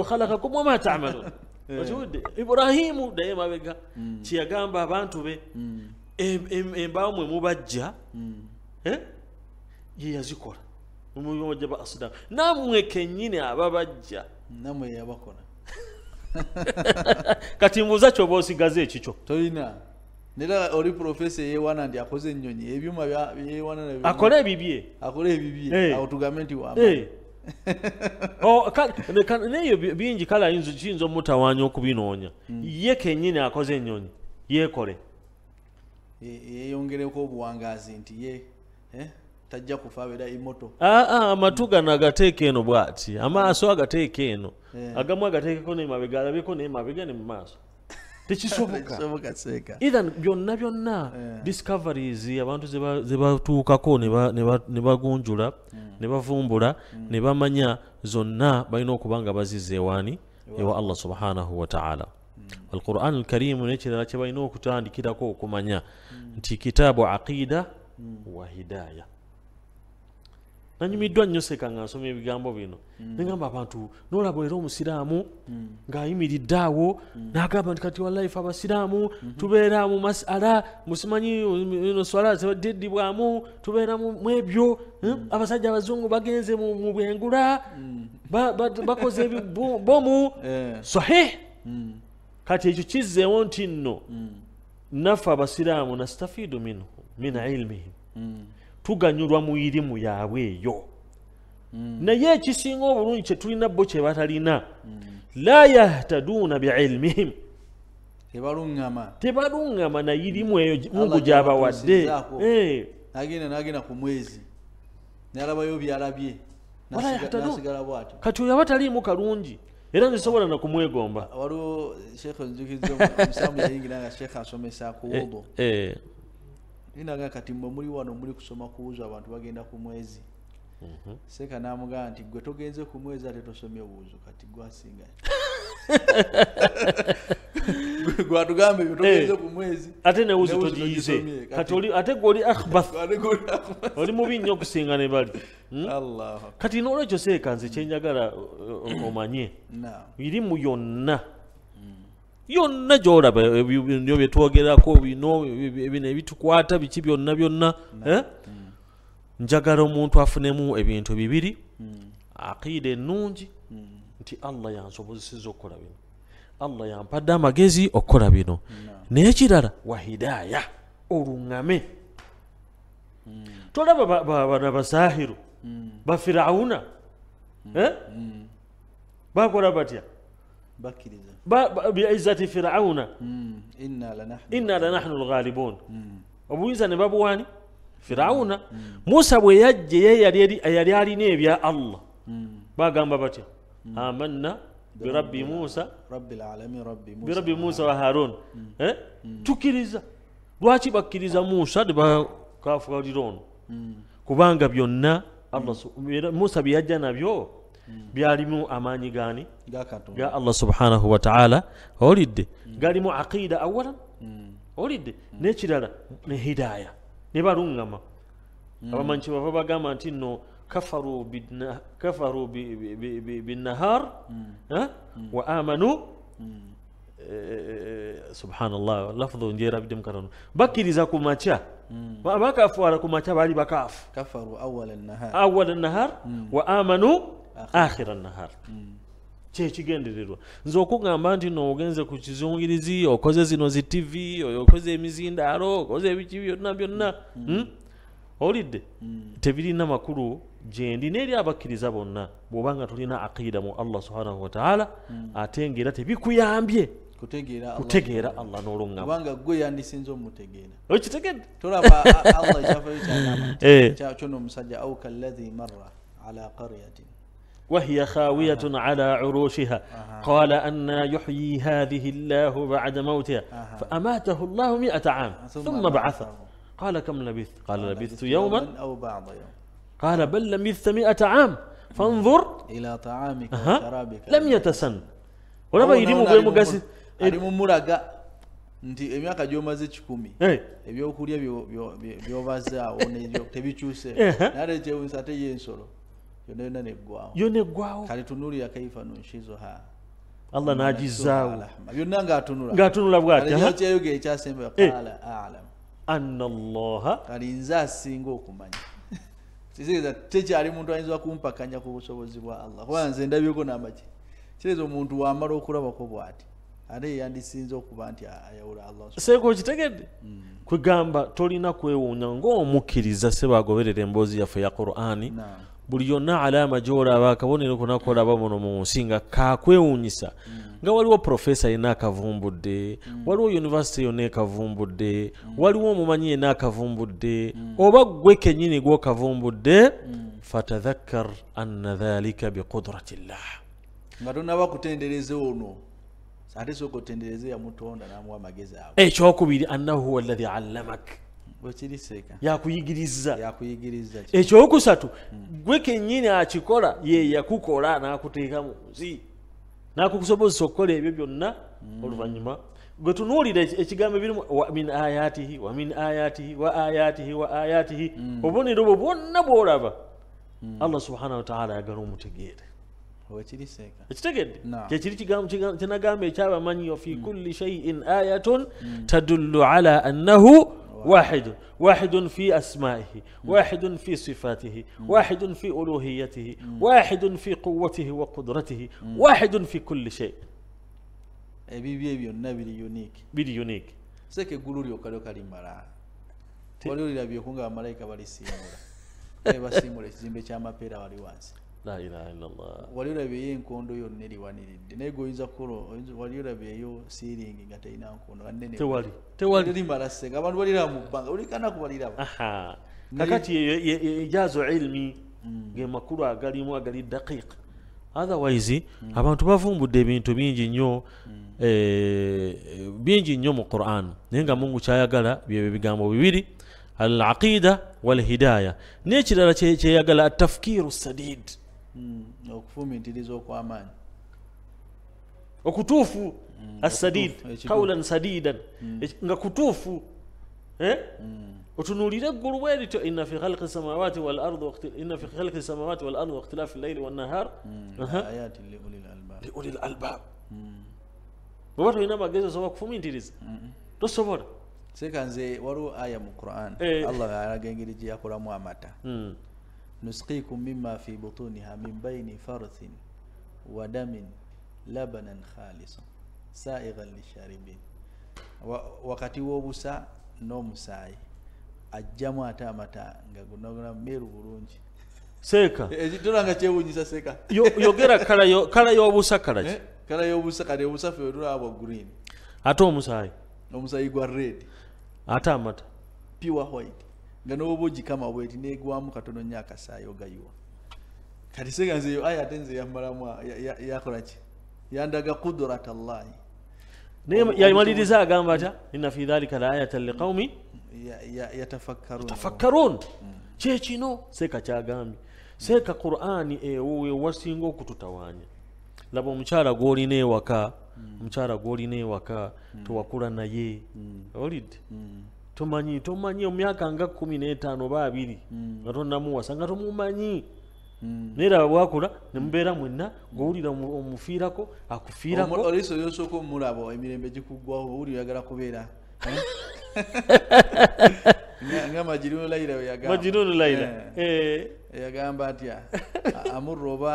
khalakakum wama tamalun eh. okiwudde iburahimu daye mabega hmm. kyeyagamba abantu be hmm. embawo mwe mubajja hmm. eh, ye yazikola mumuyoja ba asudamu namwe kenyini ababajja namweyabakona kati mbuuza kyoba osigaze ekikyo toyina nera ori professor ye wana ndi akoze nnyonyi ebyuma bya ye wana na akole bibiye akole bibiye hey. au government wa hey. oh kan kan ne yo binji kala inzu chinzo mutawanyo kubinonya hmm. ye kenyine akoze nnyonyi ye kore ye yongere ko buwangazi nti ye eh tajja kufabeda imoto ah ah matuga hmm. na gateke eno bwati ama aso agateke eno yeah. agamwa gateke kone mabegala biko ne mabegane mmaso tekisoboka ethan byonna byonna eh. discoveries abantu zebatuukako nebagunjula hmm. nebavumbula hmm. nebamanya zonna balina okuba nga bazizza ewaani ewa allah subhanahu wataala hmm. alquran alkarimu nekirala kyebalina okutandikirako okumanya nti kitaabu aqida wa hidaya nanyumiddwa nnyo seka nga nsoma ebigambo bino mm. nengamba abantu nolaba era omusiraamu mm. ng'ayimiridde awo mm. nagamba nti kati walife abasiraamu mm-hmm. tubeera mu masala musimanyi nswala tebaddiddibwamu tubeera mu ebyo eh? abasajja abazungu bagenze mu bwengula bakoze ebibomu eh. sahi kati ekyo kizzeewo nti nno naffe abasiraamu nastafiidu minhu min ilmihim tuganyulwa mu irimu yaabwe eyo mm. naye ekisinga obulungi kyetulina bo kyebatalina mm. la yahtaduuna biilmihim tebaluŋama na irimu eyo mungu gyabawadde eh. kati oyo aba taliimu kalungi era nzisobola nakumwegomba inaga kati mwe muli wano muli kusoma kuwuuza abantu bagenda ku mwezi mm-hmm. seeka namugamba nti gwe togenze ku mwezi ate tosomye buwuzu kati gwasinga gwatugamba ebyo togenze eh, ku mwezi ate newuzu togiyize ate gweoli akbath oli mubi nnyo okusinga ne bali hmm? kati nolwekyo seeka nze kyenjagala eh, eh, omanye mirimu yonna yonna gyolaba ebyo eh, byetwogerako bino ebino ebitukwata biki byonna byonna mm. Eh? Mm. njagala omuntu afunemu ebintu bibiri mm. aqiida ennungi nti allah yansobozeseza okukola bino allah yampadde amagezi okukola bino naye kirala wahidaaya oluŋame tolaba bana basahiru bafirawuna eh? bakola batya bakkiriza بعزة فرعون إنا لنحن إنا لنحن الغالبون obuyinza ne babuwani firawuna musa bwe yajja ye yali alina ebya allah bagamba batya amanna birabbi musa birabbi musa wa harun tukkiriza lwaki bakkiriza musa tebakafulira ono kubanga byonna musa byeyajja nabyo byalimu amaanyi gani يا الله سبحانه وتعالى أريد قال مو عقيدة أولا أريد نشر له نهداية نبارون لما أما أنت وفبا قام أنت إنه كفروا بدنا كفروا ب ب ب بالنهار ها وآمنوا سبحان الله لفظه نجرا بدم كرنو بكي رزقكم ما تيا ما بكاف ولا كم تيا بالي بكاف كفروا أول النهار أول النهار وآمنوا آخر النهار kyekigendererwa nze okugamba nti no ogenze ku kizungirizi okoze zino zi tivi okoze emizindaalo okoze ebiki byonna byonna mm. hmm? olidde mm. tebirina makulu gyendi neeri abakkiriza bonna bw'oba nga tolina aqida mu allah subhanahu wataala mm. ate ngaera tebikuyambye kutegeera allah nolugamokitegeddeomusajja aukaai mara ala karyatin وهي خاوية آه. على عروشها آه. قال أن يحيي هذه الله بعد موتها آه. فأماته الله مئة عام ثم, بعثه قال كم لبثت قال لبثت يوما أو بعض يوم قال بل لبثت مئة عام فانظر إلى طعامك وشرابك لم يتسن ولما يريم بمقاسد ari mumuraga nti emyaka gyomaze kikumi ebyokulya byobazaawo tebikyuse naleeta ensate y'ensolo yonna neggwawo kati tunuli yakaifa nunshizoha allah nagizaawo yonna ngaatunula ngaatunula bwatyokyeyoga ekyasemba eh. qala alam anna allaha kati nze asinga okumanya kitegeeza tekyali muntu ayinza kumpakanya ku busobozi bwa allah kubanga nze ndabyeko namaki kitegeeza omuntu wamala okulabako bwati ate yeyandisinza okuba nti ayawula allah seeka okitegedde hmm. kwegamba tolina kwewuunya ngaomukkiriza sebagoberera emboozi yaffe ya qurani buli yonna alama gyolaba akabonero konakolaba muno mu nsi nga kakwewunyisa mm. nga waliwo profesa yenna akavumbudde mm. waliwo univesity yonna ekavumbudde mm. waliwo omumanyi yenna akavumbudde oba gwe kenyini gwokavumbudde fatadhakkar anna dhalika biqudrati llah nga tonaba kutendereze ono ate sokotendereze yamutonda namuwa magezi ago ekyokubiri annahu huwa allahi allamak yakuyigiriza ekyokusatu gwe kenyini akikola ye yakukola nakuteeka mu nsi nakukusobozesa okukola ebyo byonna mm. oluvanyuma gwe tunuulira ekigambo ebirimu wamin ayatihi wamin ayatihi wa ayatihi wa ayatihi mm. obubonero bwo bwonna bwolaba mm. allah subhanahu wataala ayagala omutegeere ekitegedde kyekiri kyenagamba ekyabamanyi fi kulli shaiin ayatun tadullu ala annahu واحد واحد في أسمائه واحد في صفاته واحد في ألوهيته واحد في قوته وقدرته واحد في كل شيء ebibyo byonna biri unique biri unique seke eggulu lyokka lyokalimala wali olirabyeku nga bamalayika balisimula ebasiimula ekizimbe ky'amapeera wali wansi la ilaha illallah wali urabiye nkondo yo neri waniride ne goyinza kulo wali urabiye yo siring ngate ina nkondo anene tewali tewali ni marase ngabantu wali ra mupanga uli kana kubali ra aha kakati ijazo ilmi mm. ge makuru agali mu agali daqiq otherwise mm. abantu bavumbudde ebintu bingi nnyo mm. eh, bingi nnyo mu quran naye nga mungu kyayagala byebyo bigambo bibiri alaqida walhidaya nekirala kyeyagala atafkiru sadid okufumi okufumiitiriza okw'amaanyi okutuufu asadid qawlan sadidan nga kutuufu otunuulire otunulire bwe to inna fi khalqi samawati wal ardi inna fi khalqi samawati wal ardi wakhtilaafi nahar wannahar li ulil albab li ulil albab bwoba tolina amagezi osobola kufumiitiriza tosobola seeka nze waliwo aya mu quran allah alaga engeri gye yakolamu amata nusqikum mimma fi butuniha min baini farthin wa damin labanan khalisan sa'igan lisharibin wa, wakati busa n'omusaayi ajjamu ate amata nga gunagona meru bulungi seeka ekitula nga kyewunyisa seeka yogera kala y'obusa kalaki kala y'obusa kati obusa ffe wetulaba green ate omusaayi omusaayi gwa red ate amata pure white nga noba ogikama bweti negwamu katono nyo akasaayi ogayiwa kati senga nze eyo aya ate nze yamalamu yakolaki yandaga kudurat llahi naye yamaliriza agamba ta inna fi dhalika la ayatan liqaumi yatafakkarun mm. kyekino seeka kyagambye seeka qurani ewo wewasinga okututawanya laba omukyala gwolina ewaka mm. omukyala gwolina ewaka mm. tewakula naye olidde tomanyi tomanyi omyaka nga kumi netaano oba abiri hmm. nga tonnamuwasa nga tomumanyi hmm. nera bwakula nemubeera mwenna gwowulira omufiirako akufiirakooliso yosooka omulabo emirembe gikuggwawo owulira oyagala kubeera eh? ngamajirunulairamajirunulaira eh. eh. yagamba atya amurra oba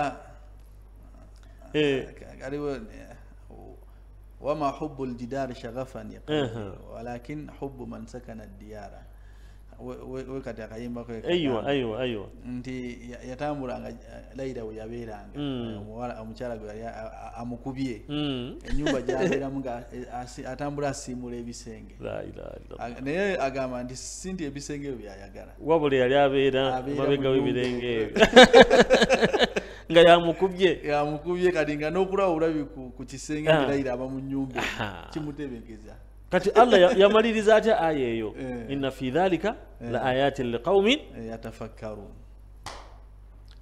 aliwo وما حب الجدار شغفا ولكن حب من سكن الديار wekati akayimbako eyiwa eyiwa eyiwa nti yatambulanga layira we yabeeranga omuwala omukyala gwe yali amukubye enyumba gyabeeramu nga atambula asiimula ebisenge naye agamba nti sinti ebisenge ebyo byayagala wabula yali abeera mabegawo ebirenge ebyo nga yamukubye yamukubye kati nga nokulaba obulabi ku kisenge ah. birayira aba mu nyumba ah. kimutebenkeza kati allah yamaliriza atya aya eyo eh. inna fi dhalika eh. la ayatin liqaumin eh, yatafakkarun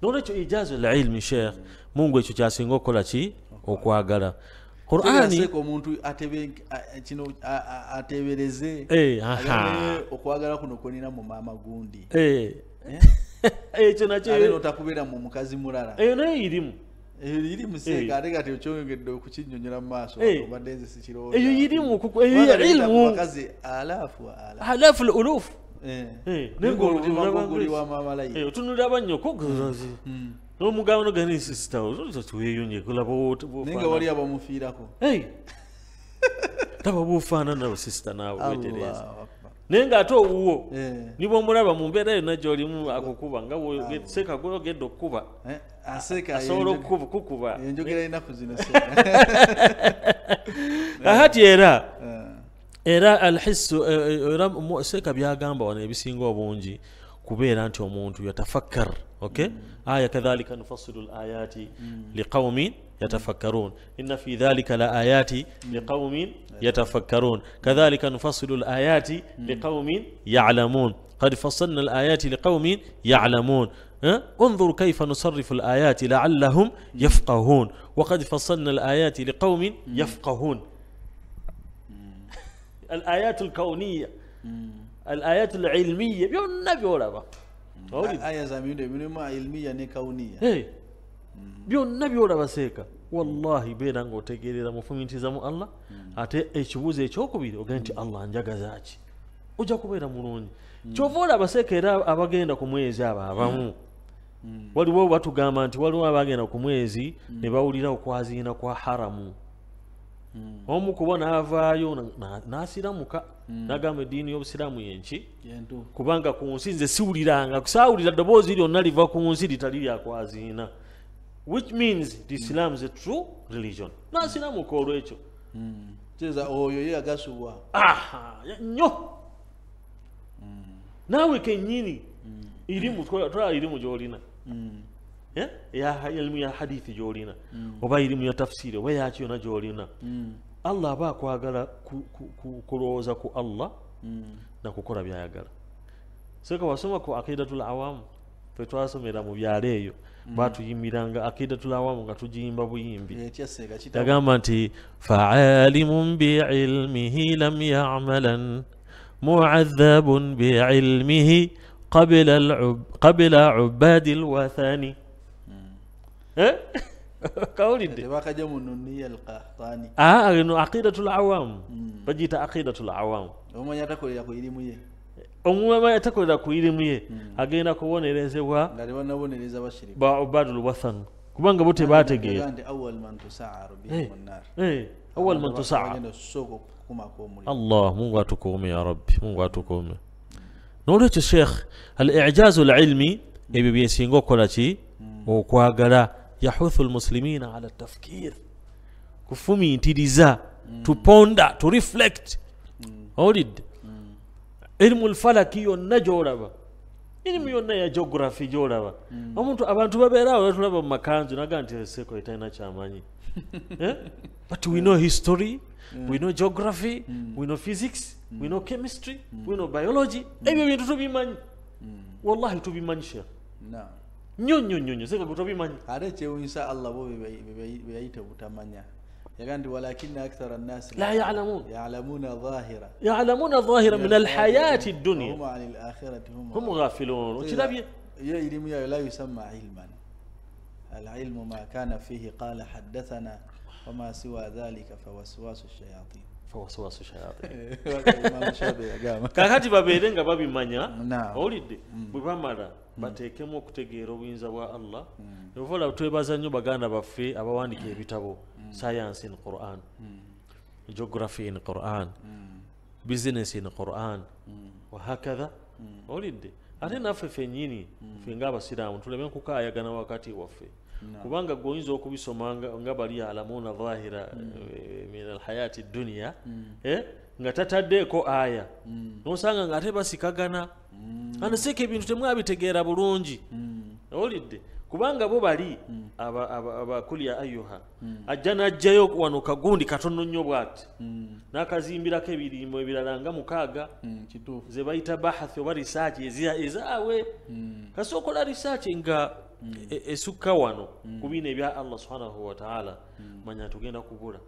nolwekyo ijazu elilmi sheikh hmm. mungu ekyo kyasinga okukola ki okwagala quranatebereze okwagala kuno kwenina mumaama gundi ekyo nakyotakubeera mu mukazi mulala eyo naye irimu eri museeka ate kati okyoyongedde okukinyonyola mu maaso obadde nze sikiroeyo irimumukazi alafu alafu lulufu eh. eh, eh, otunulira abanyokogazi hmm. hmm. nomugambano ganisisitaweyonyenaye wali abamufiirako taba bufaananabasisita naawe wetereza naye ngaate owuwo eh. niba omulaba mu mbeera yonna gyolimu akukuba nga ah. seeka gweogedde okukuba eh, ah, asobola okukukuba eh. ahati era era alhisu era seeka byagamba wano ebisinga obungi kubeera nti omuntu yatafakkar okay mm. aya kadhalika nufasilu layati mm. liqaumin يتفكرون إن في ذلك لآيات لقوم يتفكرون كذلك نفصل الآيات لقوم يعلمون قد فصلنا الآيات لقوم يعلمون أه؟ انظر كيف نصرف الآيات لعلهم يفقهون وقد فصلنا الآيات لقوم يفقهون الآيات الكونية الآيات العلمية بيون النبي ولا بقى آية زميلة ما علمية كونية إيه. byonna byolaba seeka wallahi beeranga otegerera mufumitizamu allah ate ekibuuzo ekyokubiri ogenda nti allah njagazaki ojja kubeera mulungi kyova olaba seeka era abagenda ku mwezi abo abamu waliwo batugamba nti waliwo abagenda ku mwezi ne bawulira okwaziina kwa haramu omu kuba naavaayo nasiramuka nagamba ediini yobusiramu yenki kubanga ku nsi nze siwulirangakusawulira ddoboozi lyonna liva ku nsi litali lyakwaziina which means the islam is a true religion nasiramu hmm. ko lwekyo kiza hmm. oyo oh, ye agasubwa nyo hmm. nawe kenyini irimu twalirimu gyolina ilimu ya hadithi gyolina oba irimu ya tafsiri oba yakyona gyolina allah aba akwagala kulowooza ku allah nakukola byayagala soka wasoma ku aqidatu lawamu fetwasomera mu byalo eyo batuyimiranga akidatulawamu nga tugiyimba buyimbi yagamba nti faalimun biilmihi lam yamalan muadhabun biilmihi qabila ubadi lwathani kawulidde eno aqidatu lawamu bagiyita aqidatu lawamu omumanyi atakolera ku irimu ye omuwema yatakolera ku irimu ye hmm. agenda kubonerezebwa ba obadul wathan kubanga bo tebategeera awal man tusaa eh, eh, allah mungu atukuume ya rabbi mungu atukuume nolwekyo sheikh al ijazu l ilmi hmm. ebyo byensinga okukola ki hmm. okwagala yahuthu lmuslimina ala tafkir kufumintiriza tuponda tureflect owulidde ilmul falaki yonna gyolaba irimu yonna ya geography gyolaba mm. omuntu abantu babeera awo batulaba mu makanzu naga nti eseko etalina kyamanyi eh? but we know history we know geography mm. we know physics mm. we know chemistry mm. we know biology ebyo mm. bintu tubimanyi mm. wallahi tubimanyi shekh nyo nyo nnyo nnyo sekako tubimanyi ate ekyewunyisa allah bo bebeyita butamanya يعني ولكن أكثر الناس لا يعلمون يعلمون ظاهرة يعلمون ظاهرة من الحياة الدنيا هم عن الآخرة هم هم غافلون طيب، لا يسمى علما العلم ما كان فيه قال حدثنا وما سوى ذلك فوسواس الشياطين فوسواس الشياطين kakati babeere nga babimanya owulidde bwe bamala bateekemu okutegeera obuyinza bwa allah ebuvola twebaza nnyo baganda baffe وانكي بيتابو science in Qur'an mm. geography in Qur'an mm. business ni Qur'an mm. wa mm. olidde ate naffe fenyini mm. ffe ng'abasiraamu tuleme kukaayagana wakati waffe no. kubanga gwe oyinza okubisoma nga bali alamuna dhahira mm. e, min alhayati dunia mm. eh? nga tataddeeko aya mm. nosanga ng'ate basikagana mm. anoseka ebintu temwabitegeera bulungi mm. olidde kubanga bo bali hmm. abakulya ayuha hmm. ajja n'ajjayo wano kagundi katono nnyo bwati hmm. n'akazimbirako ebirimo ebirala nga mukaaga ze bayita bahathi oba risaaki ezaawe kasookola risaaki nga e, esukka wano ku biina ebya allah subhanahu wataala manya tugenda kubula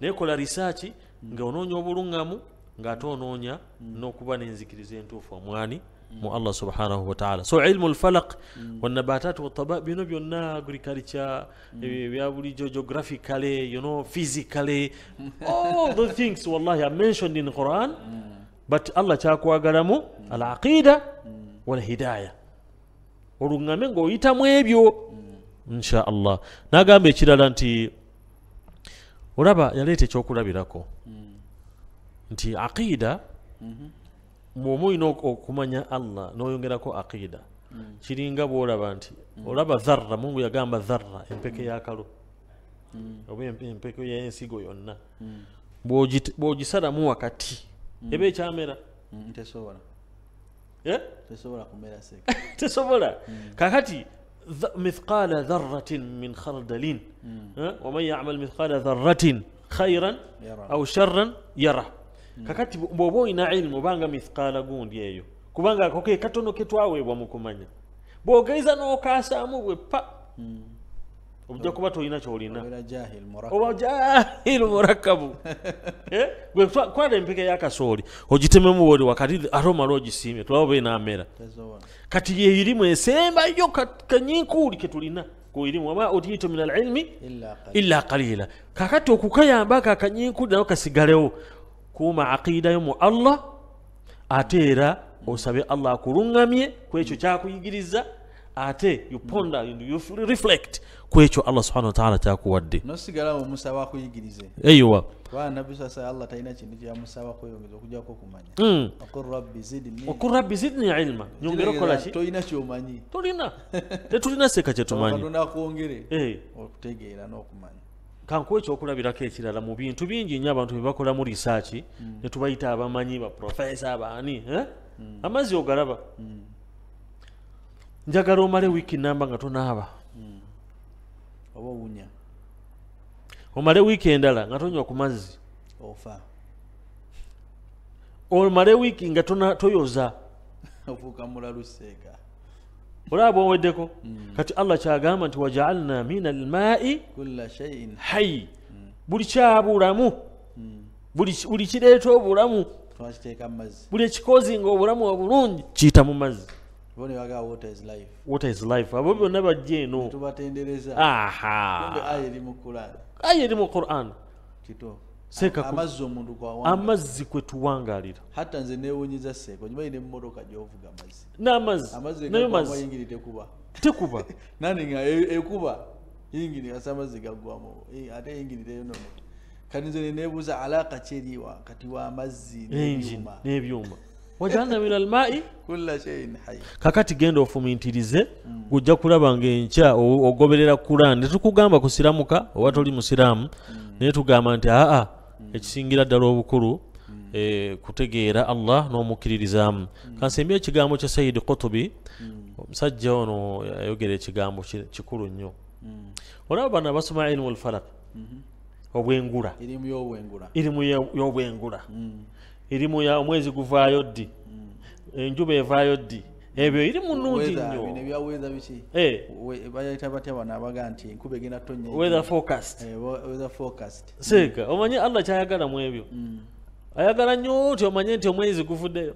nayekola risaaki nga onoonya obuluŋŋamu ng'ate onoonya n'okuba n'enzikiriza entuufu omwani mo allah subhanahu wa taala so ilmul falak wonna batatu bino byonna agriculture mm. eh, bya bulijjo geographically you all the things wallahi are mentioned in quran mm. but allah kyakwagalamu mm. al aqida wal hidaya ebyo insha allah n'agamba ekirala nti olaba yaleeta ekyokulabirako nti aqida mm-hmm. bw'oba olina okumanya allah n'oyongerako aqida kiringa banti. nti olaba zarra mungu yagamba zarra empeke yakalo oba empeke y'ensigo yonna bw'ogisalamu wakati eba ekyamera tesobola kakati mithqala dharratin min khardalin mm. eh? waman yamal mithqala dharratin khairan au sharran yara Mm. kakati bwoba olina ilimu banga mithqala gundi eyo kubanga ako ke katono ke mm. eh? twaweebwa mu kumanya bwogeiza n'okaasaamu bwe pa ojja kuba tolina kyolina oba jahilu murakabu gwe twala empeke yakasooli ogitememu bwoli wakati ate omala ogisiimye tulaba oba enaamera kati yeirimu esembayo kanyiikuuli ke tulina kuirimu wama utiitu min alilmi illa qalila kakati okukayamba ako akanyiikuuli nayo kasigalewo kuuma aqida yo mu allah ate era osabe allah akuluŋgamye ku ekyo kyakuyigiriza ate reflect ku ekyo allah subhana wataala kyakuwadde eyiwa wakul rabbi zidni ilma nyongere okukolaki tolina tetulina seeka kyetumanyi kankwekyo okulabirako ekirala mu bintu bingi nyo abantu byebakolamu risaaki mm. netubayita abamanyi baprofesa abaani eh? mm. amazzi ogalaba mm. njagala omale wiiki namba nga tonaaba mm. oba owunya omale wiiki endala nga tonywa ku mazzi ofa omale wiiki nga toyoza ofuuka mulaluseeka olaba bwoweddeko hmm. kati allah kyagamba nti wajaalna min almai hayi hmm. buli kyabulamu buli kireeta obulamu buli ekikozi nga obulamu obulungi kiyita mu mazzi abo byonna bajja eno aha aya eri mu quran sekakamazzi omuntu amazzi kwe tuwangaalira hatta nze neewonyeza seeka onyumaine emmotoka gyovuga amazzi n'amazzinayo mazziyingirite kuba tekuba nani nga e-, ekuba yingiri asi amazzi gaggwamu e, ate yingirireyo nono kati nze neneebuuza alaka kyeri wakati w'amazzi enjini n'ebyuma wajaana min almai kakati genda ofumintirize ojja mm. kulaba ngaenkya ogoberera kuran tetukugamba kusiramuka oba toli musiraamu mm. naye tugamba nti aa Mm. ekisingira ddala obukulu mm. eh, kutegeera allah n'omukkiririzaamu mm. kansembi ekigambo kya sayidi kutubi omusajja ono yayogera ekigambo kikulu nnyo olaba bano abasoma mm-hmm. ilimu lfalak obwengula irimu y'obwengula irimu omwezi guvaayo ddi enjuba evaayo ddi ebyo iri mulungi nnyoseeka omanye allah kyayagala mu ebyo mm. ayagala nnyo ti omanye nti omwezi guvuddeyo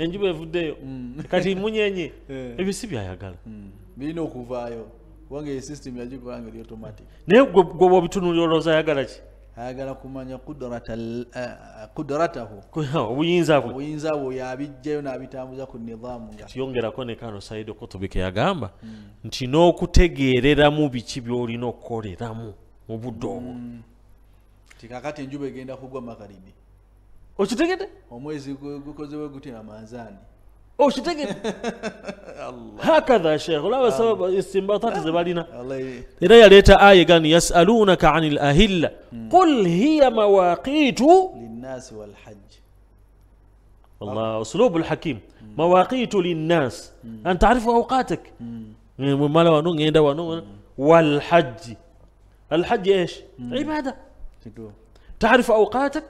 enjuba evuddeyo mm. kati munyenye eh. ebyo si byayagala mm. naye gwe bwobitunuulyolooza ayagala ki ayagala kumanya eh, kudratahuobuyinza bwe yabijjayo n'abitambuza ku nizaamu ngakiyongerako ne kano saidi okotobeke yagamba hmm. nti n'okutegereramu biki by'olina okukoleramu mu budde obwo hmm. ti kakati enjuba egenda kugwa magharibi okitegedde omwezi gukozebwe gutya manzaani وشتقل هكذا يا شيخ لا سبب استنباطات زبالنا إذا يا ليت آية قال يسألونك عن الأهلة قل هي مواقيت للناس والحج والله أسلوب الحكيم مواقيت للناس أن تعرف أوقاتك إيه، ما لو نون إيه، والحج الحج إيش عبادة تعرف أوقاتك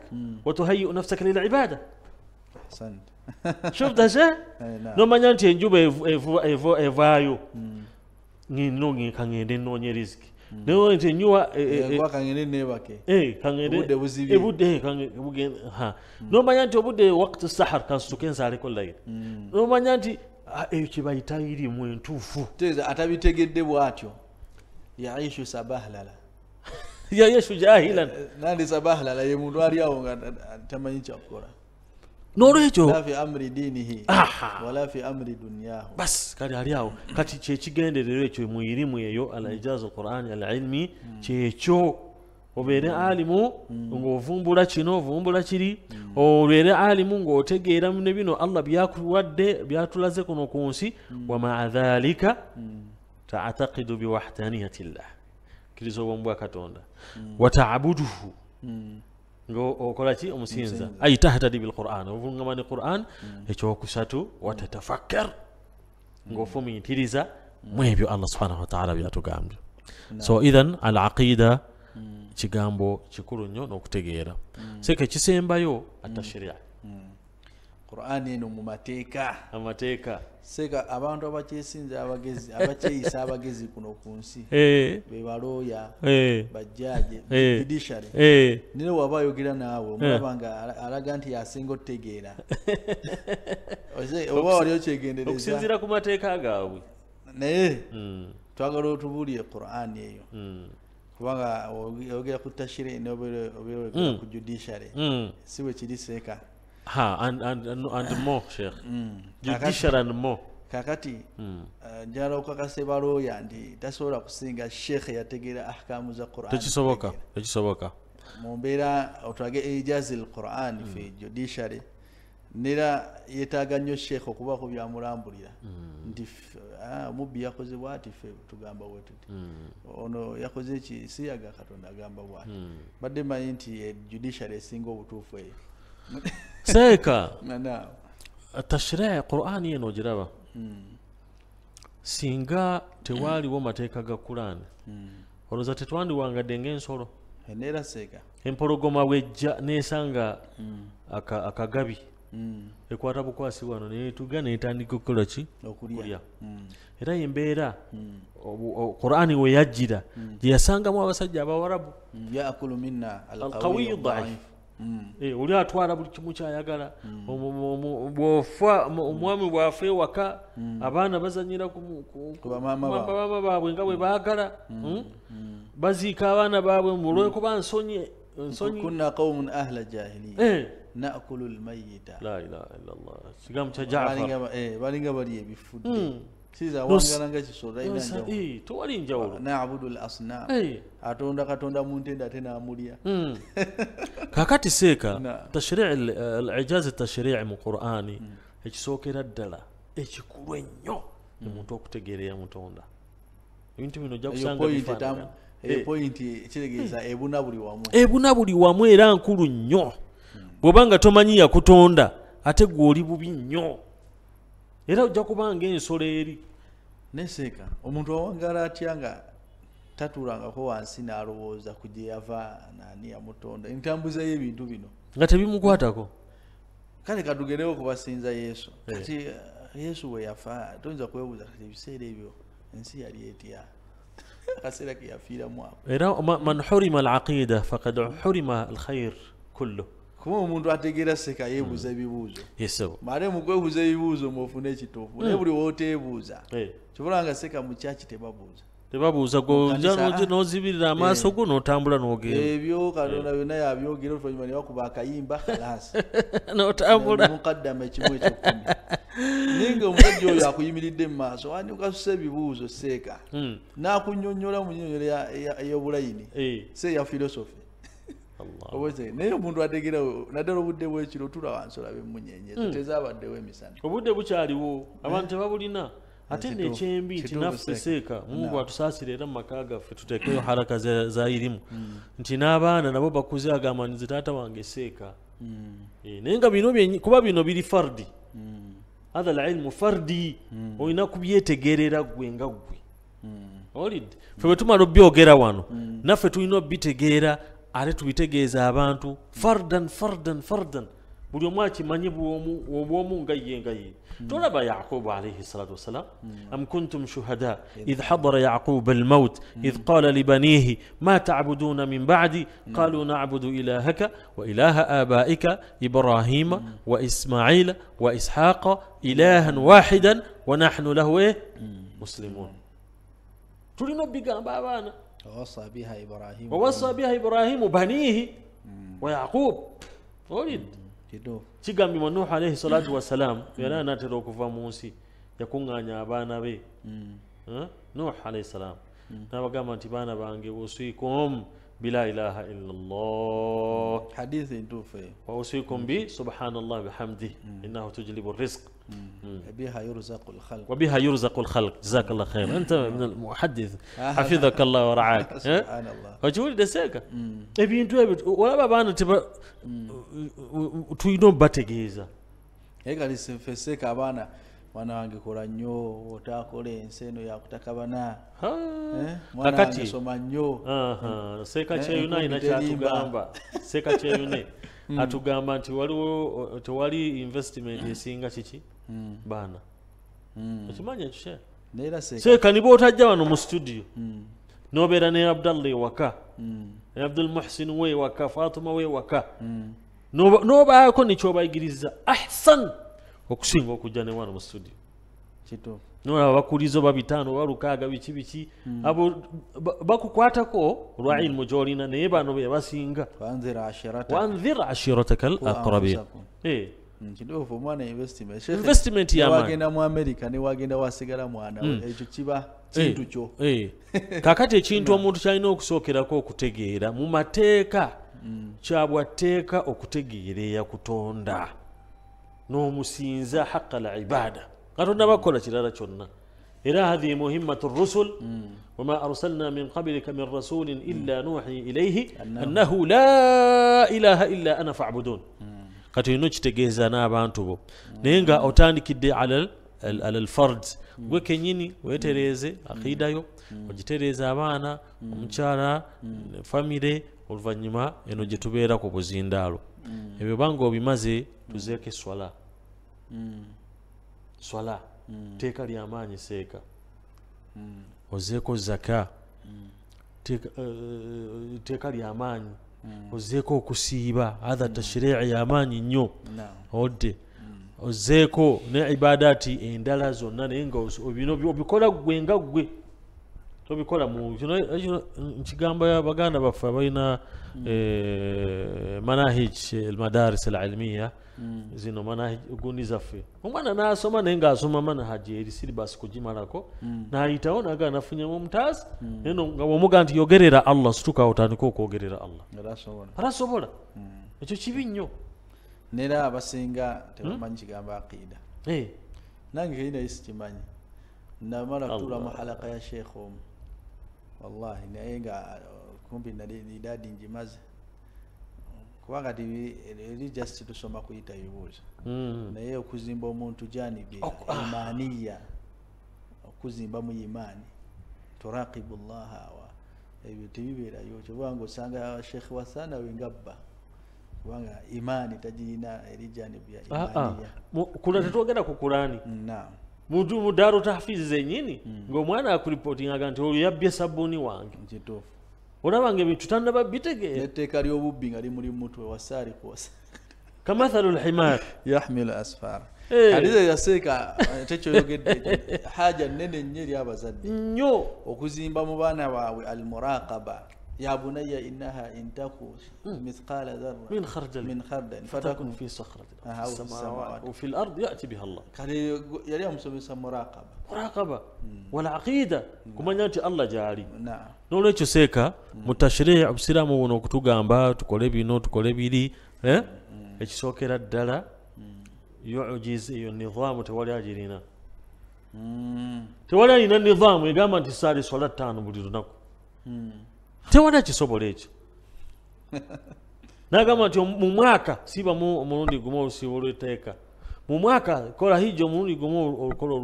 وتهيئ نفسك للعبادة أحسنت kyobudaza nomanya nti enjuba evaayo nino ka ŋende nonya eriziki naye nti enyuwa nomanya nti obudde wakti sahar kansituke nzaaleko layiri hmm. nomanya ah, eh, nti eyo kyebayita irimu entuufu atabitegedde bwatyo yaishu sabahlala yaishu jahilan eh, eh, nandi sabahlala ye muntu ali awo nga tamanyi kyakukola n'olwekyo bas kati ali awo kati kyekigenderero ekyo muirimu eyo alijaz mm. quran alilmi kyekyo mm. obeere mm. alimu ng'ovumbula kino ovumbula kiri obeere alimu ng'otegeera ne bino allah byakuwadde byatulaze kuno ku nsi wamaa dhalika tatakidu biwahdaniyati llah kkiriza obwomu bwa katonda watabuduhu ngaokolaki omusinza aitahtadi bilquran ovuama ne quran mm. ekyokusatu watatafakkar mm. ngaofumuyitiriza mwebyo allah subhanahu wataala byatugambye so ithan al aqida mm. kigambo kikulu nnyo nokutegeera seka ekisembayo atashiri quran eno mumateeka amateeka seka abantu abakyesinza abagezi abakyeyisa abagezi kuno ku nsi eh. bebalooya eh. bajjaje eh. judiciary nire waba ayogera naawe omulabanga alaga nti yasinga otutegeera oba wali okyegendereza okusinzira ku mateeka gaabwe naye hmm. twagala otubuulire quran eyo hmm. kubanga oyogera ku tashiri nobeera ku hmm. judiciary si bwe kiri seeka ha and and and, and more sheikh judicial mm. and more kakati mm. uh, njala okakase baloya ndi tasobola kusinga sheikh yategeera ahkamu za quran tekisoboka tekisoboka mumbeera otwage ijazi lquran mm. fi judiciary nera yetaaga nnyo sheikh okubaku byamulambulira mm. nti omubbi ah, yakozebwa ati fe tugamba wetuti mm. ono yakoze ki siyaga katonda agamba bwati mm. badde manyi nti e judiciary esinga obutuufu eyo سيكا تشريع قرآنيا وجرابا سينغا توالي وما تيكا قرآن ولو زاتتوان دي وانغا دينجين سورو هنيرا سيكا امبرو غما ويجا نيسانغا اكا غابي ekwata bukwasi wano neyetuga neetandika okukola ki okulya era embeera qurani weyajjira gyeyasangamu abasajja abawarabu yakulu minna alkawiyu daif Eh, oli atwala buli kimu kyayagala mm. bwofa mm. omwami bwafe ewaka mm. abaana bazanyira kubamama baabwe nga bwe baagala hmm? baziika abaana baabwe mulwekuba nsonye kuna qaumun ahla jahiliya nakulu lmayita baninga balya ebifudde hmm. siza wangala nga kisolo ina njawulo eh tuwali njawulo na abudu al asna eh atonda katonda muntenda tena amulia mm kakati seka tashri' al ijaz al tashri' mu qur'ani hmm. ekisokera ddala ekikulu ennyo omuntu okutegeerera mutonda ebintu bino ojja kusanga bifaanana eh. hmm. ebuna buli wamu era nkulu nnyo hmm. bw'obanga tomanyi yakutonda ate gwe oli bubi nnyo era ojja kubanga ensolo eri neseeka omuntu awangala atya nga tatuulangako wansi n'alowooza ku gye yava naani yamutonda entambuza y'ebintu bino nga tebimukwatako kale katugerewo kubasinza yesu eh. kati eh, yesu we yafa toyinza kwebuuza kati ebiseera ebyo ensi yali etya akaseera ke ako era man hurima alaqida fakad hurima alkhair kulluh kuba omuntu ategeera seka yeebuuza hmm. ebibuuzo mare mugwebuuza ebibuuzo mufune ekitufu naye hmm. buli wootebuuza eh. kibula nga seka mukyaki tebabuuza tebabuuza gonozibirira ah. amaaso eh. go notambula nogera ebyo katonda eh. byonna yabyogera oluvanyuma nibakuba akayimba kalasi notambula mukaddama ekimu ekyo kumi naye nga omusajja oyo akuyimiridde mu maaso ani ukasusa ebibuuzo seeka hmm. nakunyonyola mu nyonyola ey'obulayini se eya filosofi obozeneyomuntu ategerao naddala obudde bwekiro tulawa nsolaba emunyenye hmm. tezabaddewo emisana obudde bukyaliwo abantu eh? tebabulina ate nekyembi nti naffe seeka mungwatusaasira era mu maka gaffe tuteekeyo haraka zairimu hmm. nti n'abaana nabo bakuze agamba nize taata wange seeka hmm. eh, naye nga bino kuba bino biri fardi hatha lilmu fardi olina kubyetegerera gwe nga gwe olidde fe bwe tumala obyogera wano naffe tulina obitegeera ate tubitegeeza abantu fardan fardan fardan buli omu akimanyi bwomu nga ye nga ye tolaba yaqubu alaihi salatu wassalam am kuntum shuhada id hadara yaquba almaut id qala libanihi ma tacbuduna min bacdi qalu nacbudu ilahaka wa ilaha abaika ibrahima wa ismaila wa ishaqa ilahan wahidan wa naxnu lahu eh muslimun tulino bigamba abaana ووصى بها إبراهيم ووصى بها إبراهيم بنيه ويعقوب ولد kigambibwa nuhu alaihi salatu wassalam era anatera okuva mu nsi yakuŋŋaanya abaana be nuhu alaihi salamu n'abagamba nti baana bange usikum bila ilaha illallah hadithi ntuufu eyo wa usikum bi subhanallah bihamdih innahu tujlibu rizq بها يرزق الخلق وبها يرزق الخلق جزاك الله خير انت من المحدث حفظك الله ورعاك سبحان الله وجهول دسeka ebintu wala abantu tiba tuyina obubategeeza naye kati ffesseeka abaana mwana wange kola nnyo otaakola ensi eno yakutakabana eh? mwana wange soma nnyo seeka kyeyuna ayina kyatugamba seeka kyeyune mm. atugamba nti waliwo tewali investiment hmm. esinga kiki mm. baana hmm. okimanyi mm. ekikye seeka nibwa otajja wano mu studio mm. nobeera ne abdallah ewaka mm. abdulmuhsin wewaka fatuma wewaka mm. nobaako nekyobayigiriza ahsan okusinga okujja newano mu studio kito nola bakulizo babitano balukaga biki biki mm. abo bakukwatako ruain mujorina mm. neebano yabasinga wanzira ashirata wanzira ashirataka alaqrabin eh nkidofu hmm, mwana investment investment ya wagenda mu america ne wagenda wasigala mwana mm. ekyo kiba eh. kintu kyo eh kakati ekintu hmm. omuntu kyalina okusookerako okutegeera mu mateeka mm. kyabwateeka okutegeera eyakutonda n'omusinza haqa la ibada katonda bakukola kirala kyonna era hathihi muhimmatu rusul wama arsalna min qablika min rasulin illa nuhi ilaihi annahu la ilaha illa ana fabudun kati olina okitegeeza n'abantu bo naye nga otandikidde ala lfard gwe kenyini wetereeze akiidayo ogitereeze abaana omukyala famire oluvannyuma eno gye tubeera ku buzindaalo ebyo banga obimaze tuzeeko eswala mm. swala mm. teeka lyamaanyi seeka mm. ozeeko zaka mm. teeka, uh, eh, eh, eh, teeka lyamaanyi mm. ozeeko okusiiba atha mm. tashrii yamaanyi nnyo no. odde mm. ozeeko ne ibadaati endala zonna naye nga bino obikola gwe nga gwe tobikola mu kino nkigambo baganda baffe abalina you know, Eh, manahij almadaris alalmiya zino manahij ugundi zaffe omwana nasoma naye ngaasoma manahaji eri siribasi kugimalako nayitawo naga anafunyamu omutaazi naye nga bwomuga nti yogerera allah situka otandika okwogerera allah era asobola hmm. ekyo kibi nnyo nera abasinga tebamanyi kigambo aqida eh. nange kaida sikimanyi namala kutulamu halaka ya sheekh wallahi naye nga kumpi nali idadi njimaze kubanga tiri just tusoma kuyita ebibuuzo mm. naye okuzimba omuntu janibe ah. imaniya okuzimba mu imaani turakibu llaha wa ebyo tebibeerayo kyobanga osanga sheikh wasana wengabba kubanga imaani tagiina eri janibu ya ah, ah. imaniyakula mm. tetwogera ku kurani mudaro tafizi zenyini mm. ngaomwana akuripotinga ga nti olyo yabbye sabuuni wange kituufu olabanga ebintu tanaba bitegeera netteeka lyobubbi nga limuli mutwe wasaali kwosa kamathalu lhimar yahmilu asfar eh. aliyaseeka eh, tekyoyogedde haja nene nnyo eri abazadde nnyo okuzimba mu baana baabwe almuraqaba يا بني انها ان تكو مثقال ذره من خردل من خردل فتكون في صخره او في السماوات وفي الارض ياتي بها الله كان يليهم سميسا مراقبه مراقبه والعقيده نعم. كما ياتي الله جاري نعم نوليتشو سيكا متشريع بسلام ونوكتو غامبا تكولبي نو تكولبي لي ها اتش سوكيرا دالا يعجز النظام توالي اجرينا توالي النظام يقام انت ساري صلاه تانو بدي tewada kisobola ekyo nagamba nti mumwaka siba omulundi gumu olusiba olweteeka mumwaka kola hijja omulundi gumu olukola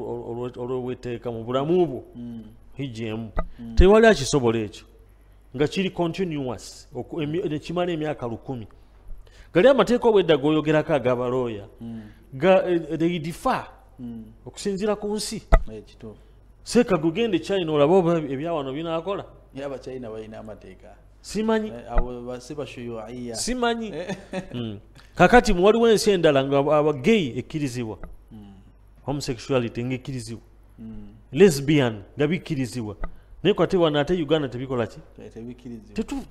olwewetteeka mu bulamu bwo hmm. hijja emu hmm. tewali akisobola ekyo nga kiri continuous nekimala emyaka lukumi gali amateeka obwedda geoyogerako agabalooya hmm. eh, eh, they defer okusinziira ku nsi seeka gugende china olabe ebyawano binakola abacyayina balina amateeka simanyi eh, sibashuyuaiya simanyi eh. mm. kakati muwaliwo ensi endala nga abagayi ekkirizibwa mm. homosexuality nga ekkirizibwa mm. lesbian nga bikkirizibwa naye kwatebwana ate uganda tebikolaki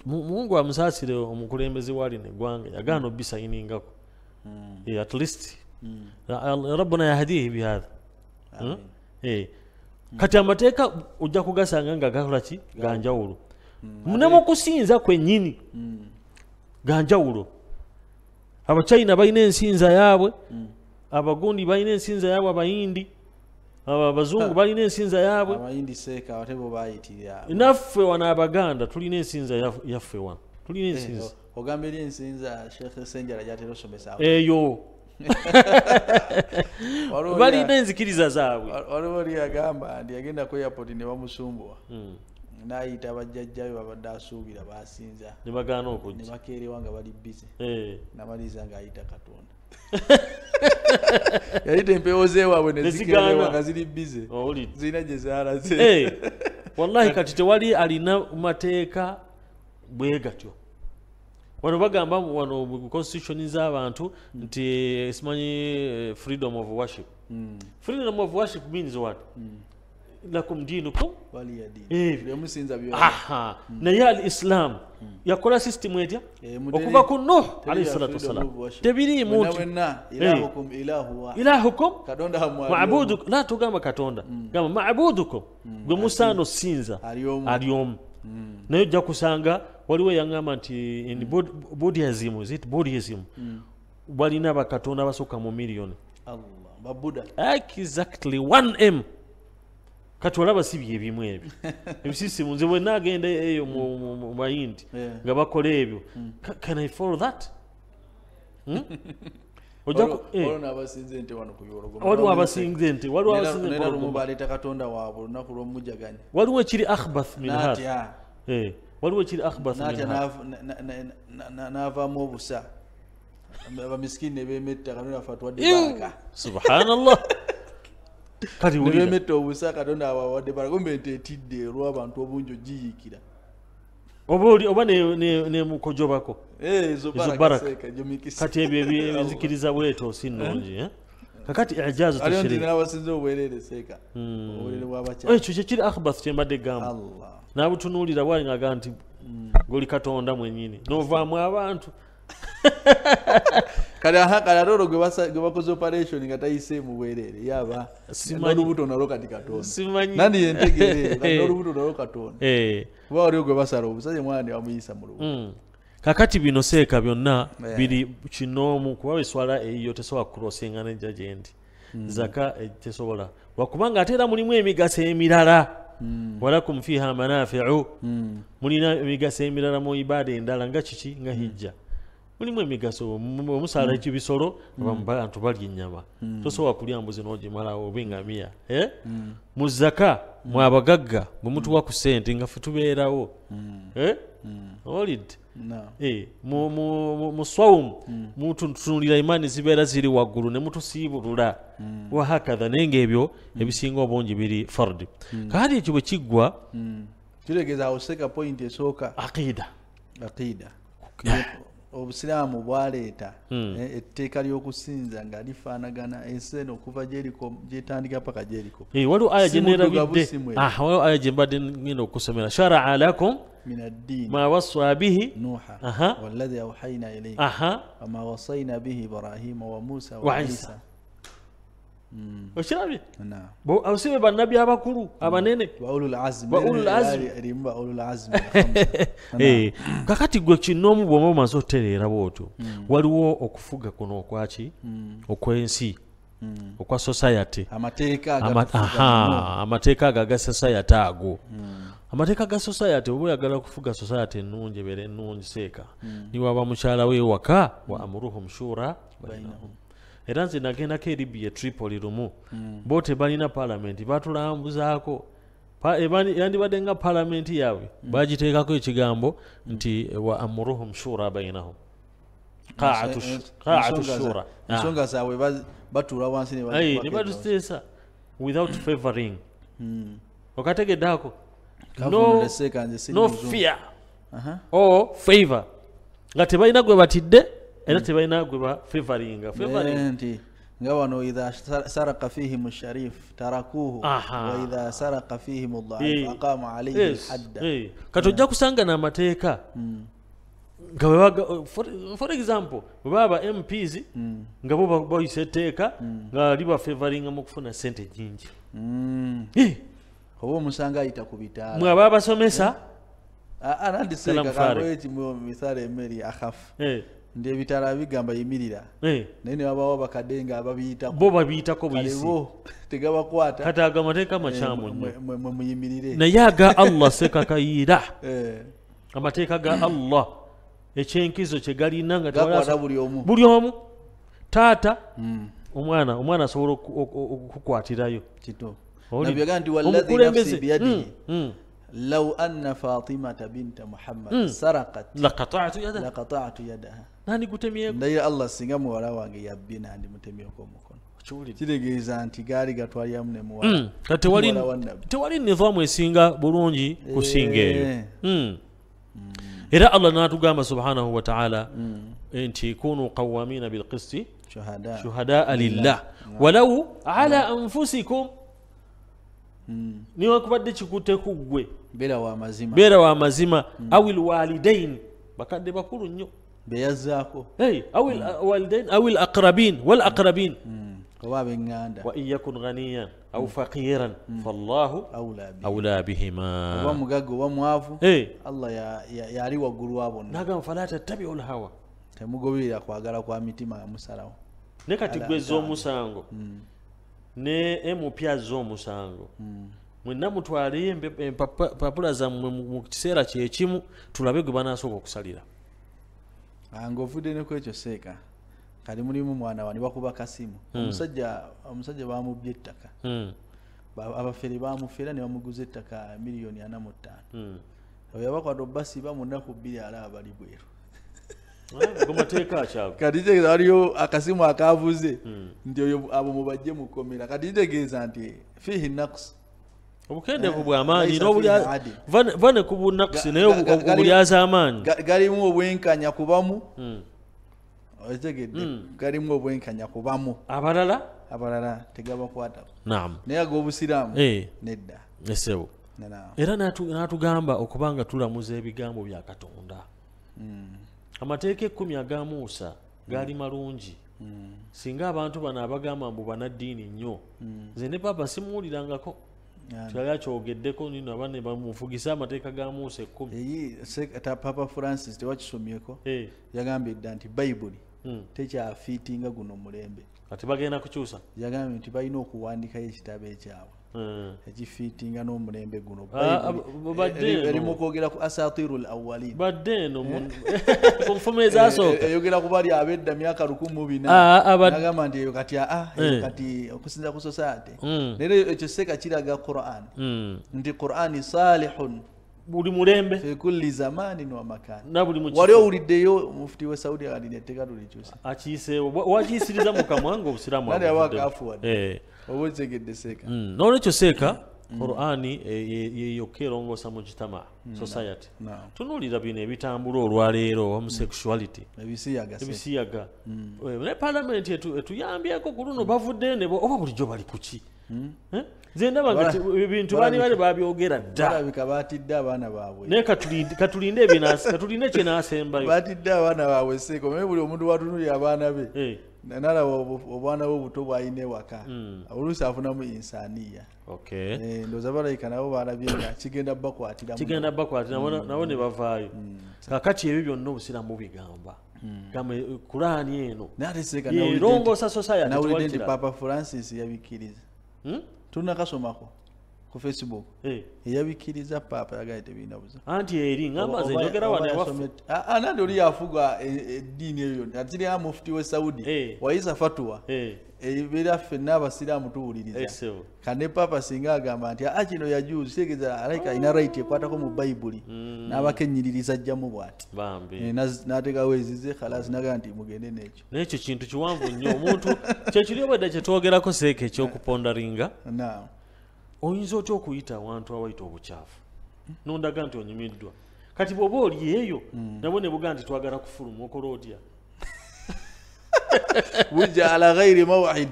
mungu amusaasire omukulembeze waalina eggwanga yagaana obisayiningako eh, at least rabbuna yahdihi bihatha Mm. kati amateeka ojja kugasanga nga gakola ki ganjawulo munemukusinza mm. kwenyini mm. ganjawulo abachina balina ensinza yaabwe abagundi balina ensinza yaabwe abayindi abazungu balina ensinza yaabwenaffe wano abaganda tulina ensinza yaffe wano tulina eh, ensinza eyo balina enzikiriza zaabwe waliwo oli yagamba nti yagenda ku airport ne bamusumbwa hmm. nayita bajjajjayo babadde asuubira basinza nebagana okuja nebakerewa nga bali bizi eh. namaliriza ngaayita katonda yayita empewo zewaabwe nezikerewa nga ziri bizi oh, zirina gye zalaze eh. wallahi kati tewali alina mateeka bwe gatyo wano bagamba wano constitution z'abantu nti eh, simanyi eh, freedom of worship mm. freedom of worship means what mm. lakumdinukum eh, hmm. naye al islam mm. yakola systemu etya okuva ku nuh alaihi salatu wasalam tebirimu ilahukum mabudu la tugamba katonda hmm. gamba mabudukum hmm. gwe musaano sinza aliomu Mm. naye ojja kusanga waliwo yaŋŋamba nti mm. budhism is it budhism mm. balina bakatonda abasooka mu milliyoni exactly one m kati olaba si byebimu ebyo ebisisimu nze bwe naagenda eyo mu bayindi nga bakola ebyo can i follow that hmm? waliwo ekiri ahbath minhawaliwo eh, ekiri ahbathnavamu obusa bamisikini nebemettakanafatwaddesubhanallah kati bemetta obusa katonda awawadde baragombe nti etidde olwabantu obungi ogiyiikira oba nemukojobako eh, kati ebyo ebizikiriza bweto si eh? nungi eh? kakati ijazu hmm. ekyo kyekiri akhbas kyembadde gamba nabutunulira bwali naga nti ngoli hmm. katonda mwenyini novaamu abantu kale akakalate olwo gwe bakoze operation nga tayise mubwerere yaba nolubuto nalwo kati katondanandi yentegeeranolubuto nalwo katonda eh. kuba waliwo gwe basala omusajja mwana newamuyisa mulubu mm. kakati bino seeka byonna eh. biri kinoomu kuba beswala eyiyo tesobola kukurosingana ejja gye nti mm. zaka eh, tesobola lwakubanga ate era mulimu emigaso emirala mm. walakum fiiha manafiu mulina emigaso emirala mu ibaada endala nga kiki nga hijja mulimu emigaso omusala mm. ekibisolo mm. abantu mm. balya ennyama mm. tosobola kulya mbuzi n'ogimala obwengamiya e eh? mm. mu zaka mwe mm. abagagga bwe mm. mutuwa ku sente nga fetubeerawo mm. eh? mm. olid No. E, eh, muswawum mu, mu, mu mm. mututunulira imaani zibeera ziri waggulu ne mutusiibulula mm. wahakatha naye ngaebyo mm. ebisinga obungi biri fard mm. kandi ekyo bwe kiggwa mm. kiregeza osekapoint esooka aqida aqida obusiraamu bwaleeta hmm. eh, etteeka ly'okusinza nga lifaanagana ensi eno okuva gyeriko gyetandika paka gyeriko eh, waliwo aya gyenerawaliwo ah, aya gye mbadde ngenda okusomera sharaa lakum mawasa bihi nuha wa isa Mm. okirabye bo abasibe bannabi abakulu abanene mm. eh, kakati gwe kinoomu bwoma bumaze otereera bwotyo mm. waliwo okufuga kuno okwaki okw'ensi okwa society amateeka ago aga society ago amateeka ga society oba oyagala okufuga society ennungi ebeera ennungi seeka niwaba mukyala weewaka wa amuruhum shura bainahum era nze nagendako elibya tripoli lumu mm. bo tebalina palamenti batulambuzaako yandibadde eh, nga palamenti yaabwe mm. bagiteekako ekigambo nti eh, wa amuruhum shura bainahum kaatushuraensonga ah. zaabwe batuula wansi ne batuteesa without mm. favoring mm. okategeddeako no, no fear uh -huh. o favor nga tebalina gwe batidde era tebalina gwe ba favoringa favoringnti nga bano idha saraka fihim sharif tarakuhu waidha saraka fihim dhaifu aqamu alaihi hadda kati ojja kusanga n'amateeka nga for example bwe baba hmm. ba mps nga bo bayisa etteeka hmm. nga liba favoringa mu kufuna sente jingi hmm. oba omusanga ayita ku bitaala mwe aba abasomesa anandisekakaeti mu misala emeri akhafu ndi ebitala bigamba yimirira eh. naye newabawo abakadde nga ababiyitako bo babiyitako buyisibo tegabakwata kati aga amateeka makyamu eh, mwe muyimirire naye aga allah sekakayiira eh. amateeka ga allah ekyenkizo kyegalina nga buli omu taata hmm. omwana omwana asobola okukwatirayo lau hmm, hmm. anna fatimata binta muhammad saraat lakatatu yadaha nandigutemyeko ndayira allah singa muwala wange yabbye nandimutemyeko omukono kitegeeza nti gaali gatwaliramu ne muwala mm. kati tewali nivaamu esinga bulungi kusinga eh. eyo mm. Mm. era allah n'atugamba subhanahu wataala nti kunu qawamina bilqisti shuhadaa lillah walau ala anfusikum niwakubadde kikutte ku ggwe beera wa mazima awi lwalidaini bakadde bakulu nnyo بيزاكو اي او الوالدين او الاقربين والاقربين وان يكن غنيا او فقيرا فالله اولى به اولى بهما ومغغ وموافو اي الله يا يا ري وغرو ابون نغم فلا تتبعوا الهوى تمغوي يا كواغرا كوا ميتما مسراو نكاتي غوزو مسانغو ne empya z'omusango mwenna mutwaleyo empapula zammwe mu kiseera kyekimu tulabe gwe banasooka okusalira ngaovudene kwa choseka kadi muri mu mwana wani bakuba kasimu umusajja hmm. umusajja bamubye ttaka hmm. abaferi bamufera ne bamuguza ettaka miliyoni ana mutano mm. oyo bakwa do basi bamuna ku bili ala abali bweru gumateka chako kadi je dario akasimu akavuze mm. ndio abo mubaje mukomera kadi je gezante fihi naqsa obukende ku bwamaanyi vane ku bunakusi naye obulyaza amaanyi galimu obwenkanya kubamu hmm. otegedde hmm. galimu obwenkanya kubamu abalala abalala tegabakwatako nam naye ag'obusiraamu eh. nedda esebo era n'atugamba okuba nga tulamuza ebigambo bya katonda hmm. amateeka ekkumi aga muusa gaali malungi singa abantu bano abagamba mbu banaddiini nnyo nze ne papa simuwulirangako kirala kyogeddeko nino abaana bamufugisa amateeka ga muusa ekkumi eyita papa francis tewakisomyeko eh. yagambye dda nti bayibuli hmm. tekyafiitinga guno mulembe ati bagenda kukyusa yagambye nti balina okuwandikayo ekitabo ekyabwe Eh. ekifiitinga n'omulembe guno ah, ah, erimu kwogera ku asatiru l awalin badde eno eh? kufuma ezasooka eh, eyogera kuba ly abedda myaka lukumu binagamba ah, nti eyo kati aa kati okusinza ku sosaate hmm. naire ekyo seeka kiraga quran hmm. nti qurani salihun buli mulembe fikulli zamanin wamakaniwali owuliddeyo mufuti we saudi alinetekatulikyusa akiyisewo wakiyisiriza mukamwanga obusiramu Hmm, nolwekyo seeka qurani e, e, yeyokka erongoosa mu kitama hmm, society tunuulira bino ebitambula olwaleero homosexuality ebisiyaga hmm. eh, ne palamenti etuyambyeko ku luno bavudde ne oba bulijjo bali kuki eh? nze ndabanga ebintu bani bali babyogera ddanayekatulinde kyenasembayo batidde abaana baabwe seeka omanye buli omuntu watunulira abaana be eh. nalaba obwana bwobuto bwalina ewaka oluusi mm. afunamu insaniya eh, ndoza balayika nabo balabye nga kigenda mm. bakwatiragenda bakwatiranabo nebavaayo mm. kakati ebyo byonna obusiramu bigamba kulaani eh, eno erongoosa society papa francis yabikkiriza hmm? tulinakasomako ku facebook eyabikiriza paapa yagae tebirina buzanti oli yafugwa eddiini e, eyo yona atirira mufuti we saudi waisa fatuwa ebera ffenna abasiraamu tuwuliriza kane paapa singa agamba nti a ah, kino yajuzi kitegeeza alaika alina rit ekwatako mu bayibuli mm. n'abakenyiririza ajjamu bwati eh, n'ategawo ezize khalasi nagaa nti mugende n'ekyo n'ekyo kintu kiwanvu nnyo omuntu kyekiri obadda kyetwogerako seeka ekyokupondaringa naam oyinza otya okuyita awantu awayita obukyafu nondaga nti onyumiddwa kati bwoba oli eyo hmm. nabo nebuga nti twagala kufuluma okola otya wuja ala gairi mawid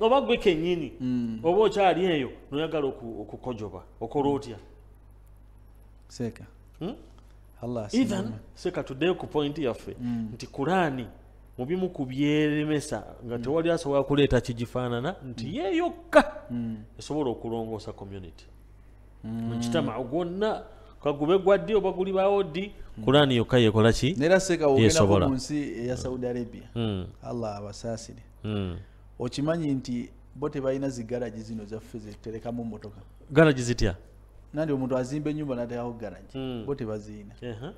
oba gwe kenyini hmm. oba okyali eyo noyagala okukojoba okola hmm. otya seka allah ethan seka tuddeyo ku pointi yaffe nti kurani mubimu ku byeremesa nga mm. tewali asobola kuleeta kigifaanana nti mm. yeeyokka mm. esobola okulongoosa community mm. mukitamao gwonna kagube gwa ddi oba guli bawoddi kulaani mm. yokka yekola ki yesobolamunsi eya mm. saudi arabia mm. allah abasaasire mm. okimanyi nti bo tebalina zigaragi zino zaffe zeterekamu motoka garagi zitya nandi omuntu azimba enyumba nateekaho garagi mm. bo tebaziina uh -huh.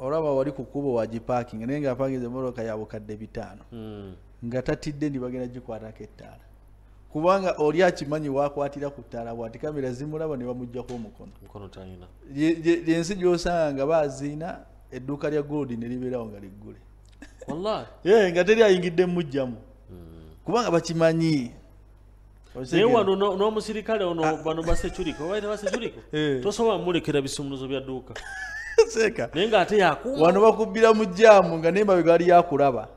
olaba wali ku kkubo wagipaking naye ngaapangiza emmotoka ya bukadde bitaano hmm. nga tatidde ndibagenda gikwatako ettaala kubanga oli akimanyi wakwatira ku ttaala bwati kamera zimulaba ne bamugjaku omukono lyensi gyosanga nga baziina edduuka lya goldi ne libeerawo nga liggule nga teri ayingidde mumugjamu hmm. kubanga bakimanyi naye wano n'omusirikale ono bano ah. basecuriko obaite basecuriko eh. tosobola mumulekera bisumuluzo bya dduuka seka naye ng'ate yakuwa wano bakubbira mu jjaamu nga nembabega ali yakulaba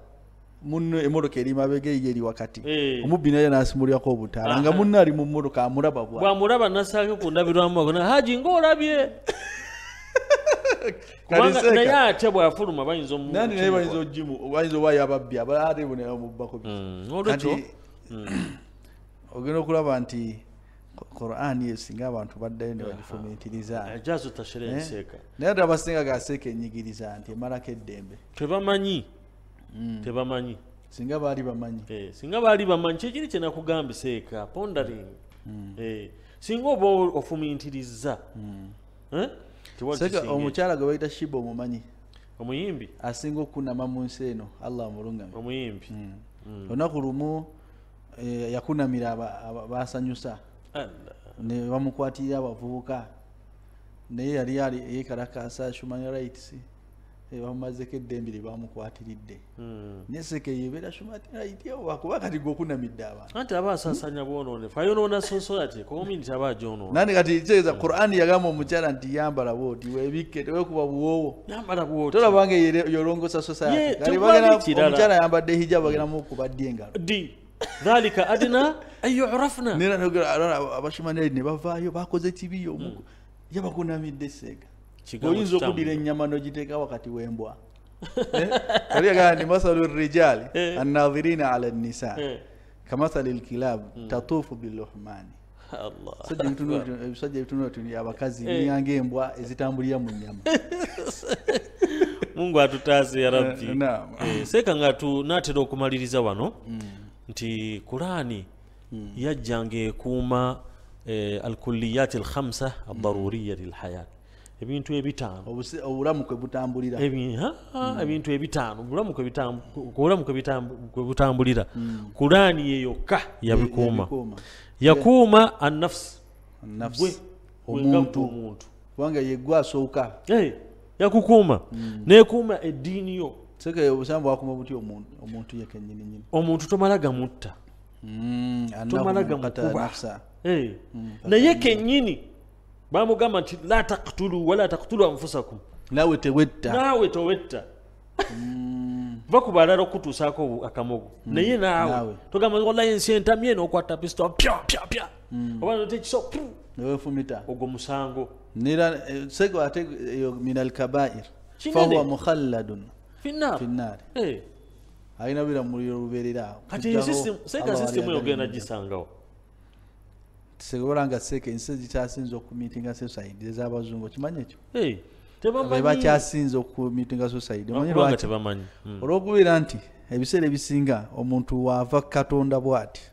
munno emmotoka erimabega eyo eri wakati eh. omubbi naye n'asimulyako obutaala nga ah. munno ali mu mmotoka amulaba bwa bwamulaba nasaako ku ndabirwamuwago na haji ng'olabye kubanganaye atya bwafuluma bayinza omunani naye bayinza ogimu bayinza obayo ababbi abaatebonaye omubbako bi hmm, olwekyo hmm. ogenda okulaba nti qurani esinga abantu baddayo nebagifumitirizanaye eh, eh? ddala basingaga aseeka enyigiriza nti emalako eddembe tebamanyi hmm. tebamanyi singa baali bamanyi eh, singa baali bamanyi kyekiri kyenakugamba seeka pondering hmm. singa oba ofumintiriza hmm. seeka omukyala gwe bayita shiba omumanyi omuyimbi asinga okunama mu nsi eno allah omulungame omuyimbi olunaku lumu yakunamira basanyusa ne bamukwatirira abavubuka naye yali ali yekarakasa human rights bamumazeko eddembe lye bamukwatiridde hmm. naye seke yebeera human right oba kuba kati gokunamidde abantu aba asasanya bonoone fayonoona society community aba ajonoona nandi kati kitegeeza qurani yagamba omukyala nti yambala bwoti webikke tewekuba buwoowo yambala bwoti tolabange yolongosa society kati bagenda omukyala yambadde hijabu bagenda mukuba ddi engalo ذلك ادنى ان يعرفنا نينا نقول انا باش ما نيدني بافا يو باكو زي تي في يوم يا باكو نامي ديسيك شيغو ينزو كودي لين نياما نو جي تيكا وقتي ويمبوا كاريا غاني مثل الرجال الناظرين على النساء كمثل الكلاب تطوف باللحمان الله سجل تنو سجل تنو تنو يا باكازي نيانغي امبوا ازي تامبوليا مون نياما Mungu atutaze ya Rabbi. Eh, eh, seka ngatu natero kumaliriza wano. Mm. nti qur'ani mm. yajjanga ekuuma eh, alkuliyaati adaruriya mm. ebintu ebitanoebintu obulamu kwe butambulira hmm. ebintu obulamu hmm. qur'ani ye yokka yabikuuma yakuuma annafsi gwe omuntu omuntu kubanga yegwe asooka eh, yakukuuma hmm. nekuuma eddiini yo kyekeobusanbwakumaomuntu yekenyininyini omuntu tomala gamutta hmm, tomala gamukuba eh. hmm, naye kenyini bamugamba nti la taktulu wala taktulu anfusakum nawe tewetta nawe towetta hmm. va kubalala okutusako akamogo naye nawe togamba olayi ensi entamye nokwata pisto pya pya pya oba notekiso newefumita ogwo musango nira eh, sego ate eyo eh, min alkabair fahuwa mukhalladun finnaar ayina biramuliro lubeereraawo kateseka sisitemu yogenda gisangawo tisobolanga seeka ensi zikyasinza okumitinga society ezabazungu okimanyi ekyo bakyasinza okumitinga society olwokubeera nti ebiseera ebisinga omuntu wava katonda bwati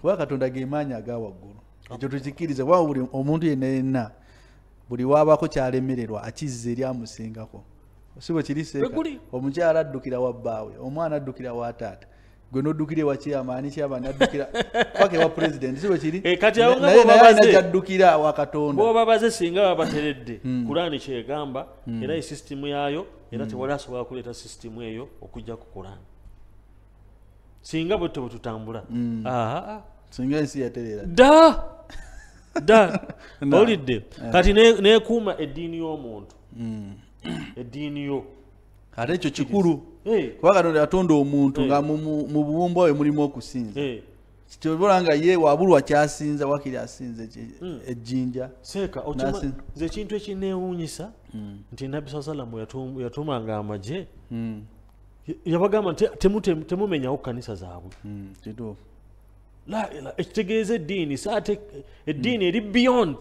kuba katonda gemaanyi agawaggulu ekyo tukikiriza kuba omuntu yenayenna buli wabako kyalemererwa akizza eri amusingako si bwe kiri seeka omukyala addukira wabbaawe omwana addukira wataata gwe noddukire wakyamaani kyaba naddukira paka ewa pulezidenti si bwe kirinaye eh, nakyaddukira wakatonda boba baze singa babateredde kurani hmm. kyegamba hmm. era esisitimu yaayo era hmm. tewali asobola kuleeta sisitimu eyo okujja ku kurani singa bwetto bwe tutambula aa singa ensi yaterera da da olidde eh. kati nekuuma eddiini y'omuntu ediini yo ate ekyo kikulu kuba katonda yatonda omuntu nga mu buwumba bwe mulimu okusinza kitobola nga ye wabulwa kyasinza wakiri asinza hmm. ejjinja nze ekintu ekineewuunyisa hmm. nti nabbi saa salamu yatumanga amaje hmm. yabagamba temumenyawo kanisa zaabwe ekitegeeza eddiini saate eddiini eri beyond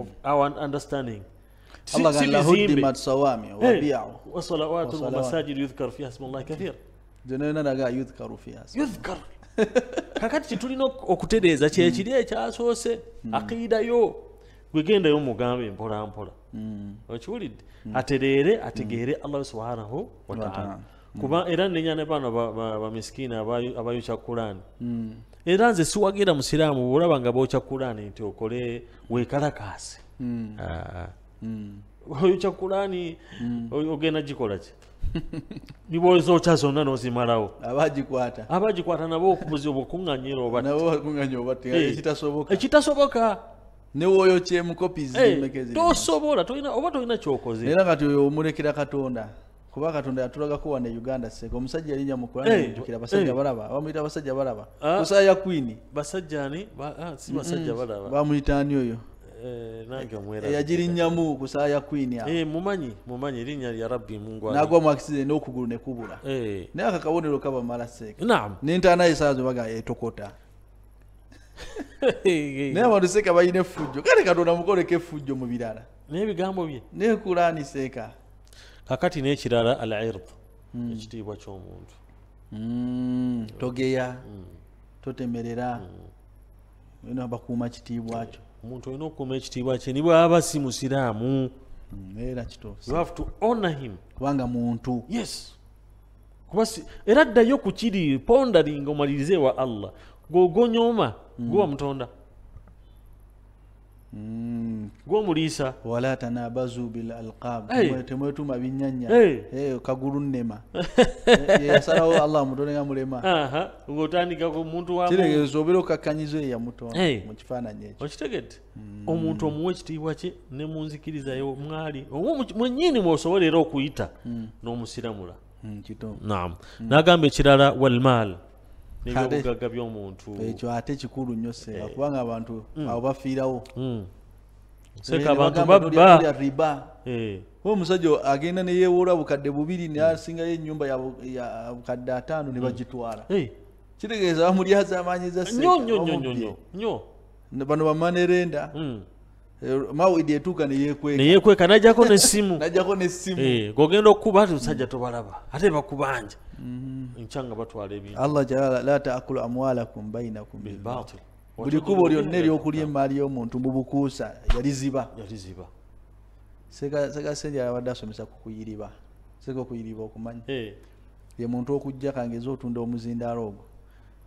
of our understanding الله قال لهدمت صوامع وبيع وصلوات ومساجد يذكر فيها اسم الله كثير جنين انا قاعد يذكر فيها اسم يذكر kakati kyetulina okutereeza kyekiri ekyasoose aqiidayo gwegendayo mugambe mpolampola okiwulidde atereere ategeere allah subhanahu wataala kuba era nenya ne bano bamisikiini abayokya kurani era nze siwagira musiraamu bulaba nga bokya kurani nti okole wekalakaasi Mm. oyo kyakulani mm. ogenda gikolaki bibozo okyasonda nozimalawo abagikwata abagikwata nabo okubuzi obukuŋanyira obaekitasoboka newoyo kyemukopizitosobola oba tolina kyokoze era kati oyo omulekera katonda kuba katonda yatulagako wano euganda seka omusajja yalinya mukulanjukira basajja balaba bamuyita basajja balaba kusaya ah. queen basajjani ah, si basajja mm. balaba bamuyita ani oyo Eh, nange eh, omwera eh, yagi linnyamu kusaaya kwini ao mumanyi mumanyi erinnya lya rabbi mungwa nagwa mu akisiden okugulu nekubula naye akakabonero kabamala seeka nam nentaana yesaa zebaga etokota naye abantu seeka balina effujjo kale katonda mukoleko effujjo mu birala nebigambo bye nekurani seeka kakati nekirala al ird hmm. ekitiibwa kyomuntu hmm. togeya hmm. totemerera bakuuma kitiibwakyo omuntu olina okukuuma ekitiibwa kye ni bwaba si musiraamu mm, kubanga muntu era ddayo ku kiri pondering omalirize wa allah mm. gwe ogonyooma gwewa mutonda mm. gwomulisa wala tanabazu bil alqab temwetuma binyanya eh, kaguru nema yasalawo eh, eh, allah mutonde nga mulema ngaotandikako omuntu wakiregeeza obeera okakkanyizo eyamutonda mukifaananyi ekyo okitegete mm. omuntu omuwa ekitiibwa kye ne munzikirizayo mwali oba mwenyini mwosobolera okuyita mm. n'omusiramula mm, nagamba ekirala walmaal nebyobugagga byomuntu ekyo ate kikulu nnyo seera eh. kubanga abantu mm. abo bafiirawo mm. eh, riba eh. omusajja agenda neyewoola bukadde bubiri nasingayo mm. enyumba ya bukadde ataano ne bagitwala kitegeeza bamulyazaamanyiza nyo bano bamanerenda mawu idietuka neyekweka neyekweka najako nesimu najako nesimu e, eh, gogendo kuba ati usajja mm. tobalaba ate bakubanja mm. Mm-hmm. nchanga batwala ebintu allah jalala la taakulu amwalakum bainakum bilbatil buli kubo lyonna eryokulya emaali y'omuntu mubukuusa yaliziba yaliziba seka seka senja yabadde asomesa kukuyiriba seka okuyiriba okumanya hey. Eh. ye muntu okujja kange ez otunda omuzindaalo ogwo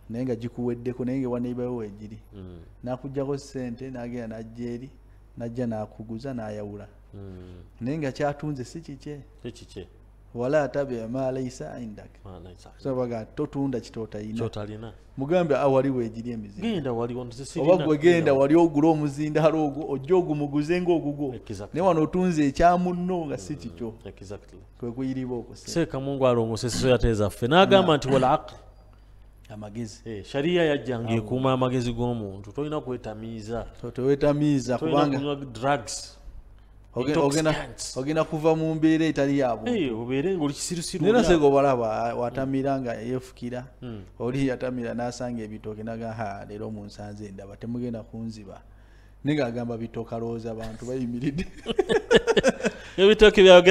naye nga gikuweddeko naye nga ewanaibawo wegiri mm. nakujjako sente nagenda najja eri najja nakuguza nayawula hmm. naye nga kyatunze si kike wala atabia malaisa indakbaga totunda kitotalina mugambe awaliwo ah, egiri emizindoagwegenda wali ogula omuzindalo ogwo ojja ogumuguze ngaogugwo naye wano otunze ekyamunno nga si hmm. kikyo kwekuyiriba okwo sekamungwala omusesesoyateezaffe nagamba nti walaaqli amagezi hey, eh, shariya yajja ngaekuuma amagezi g'omuntu tolina kwetamiiza tewetamiiza kubanga drugs ogenda kuva mu mbeera etali yabuntnasega eh, obalaba watamira nga yefukira hmm. oli yatamira nasanga ebitooke nagaha leero munsanza endaba temugenda kunziba nenga agamba bitooke alowooza abantu bayimiridde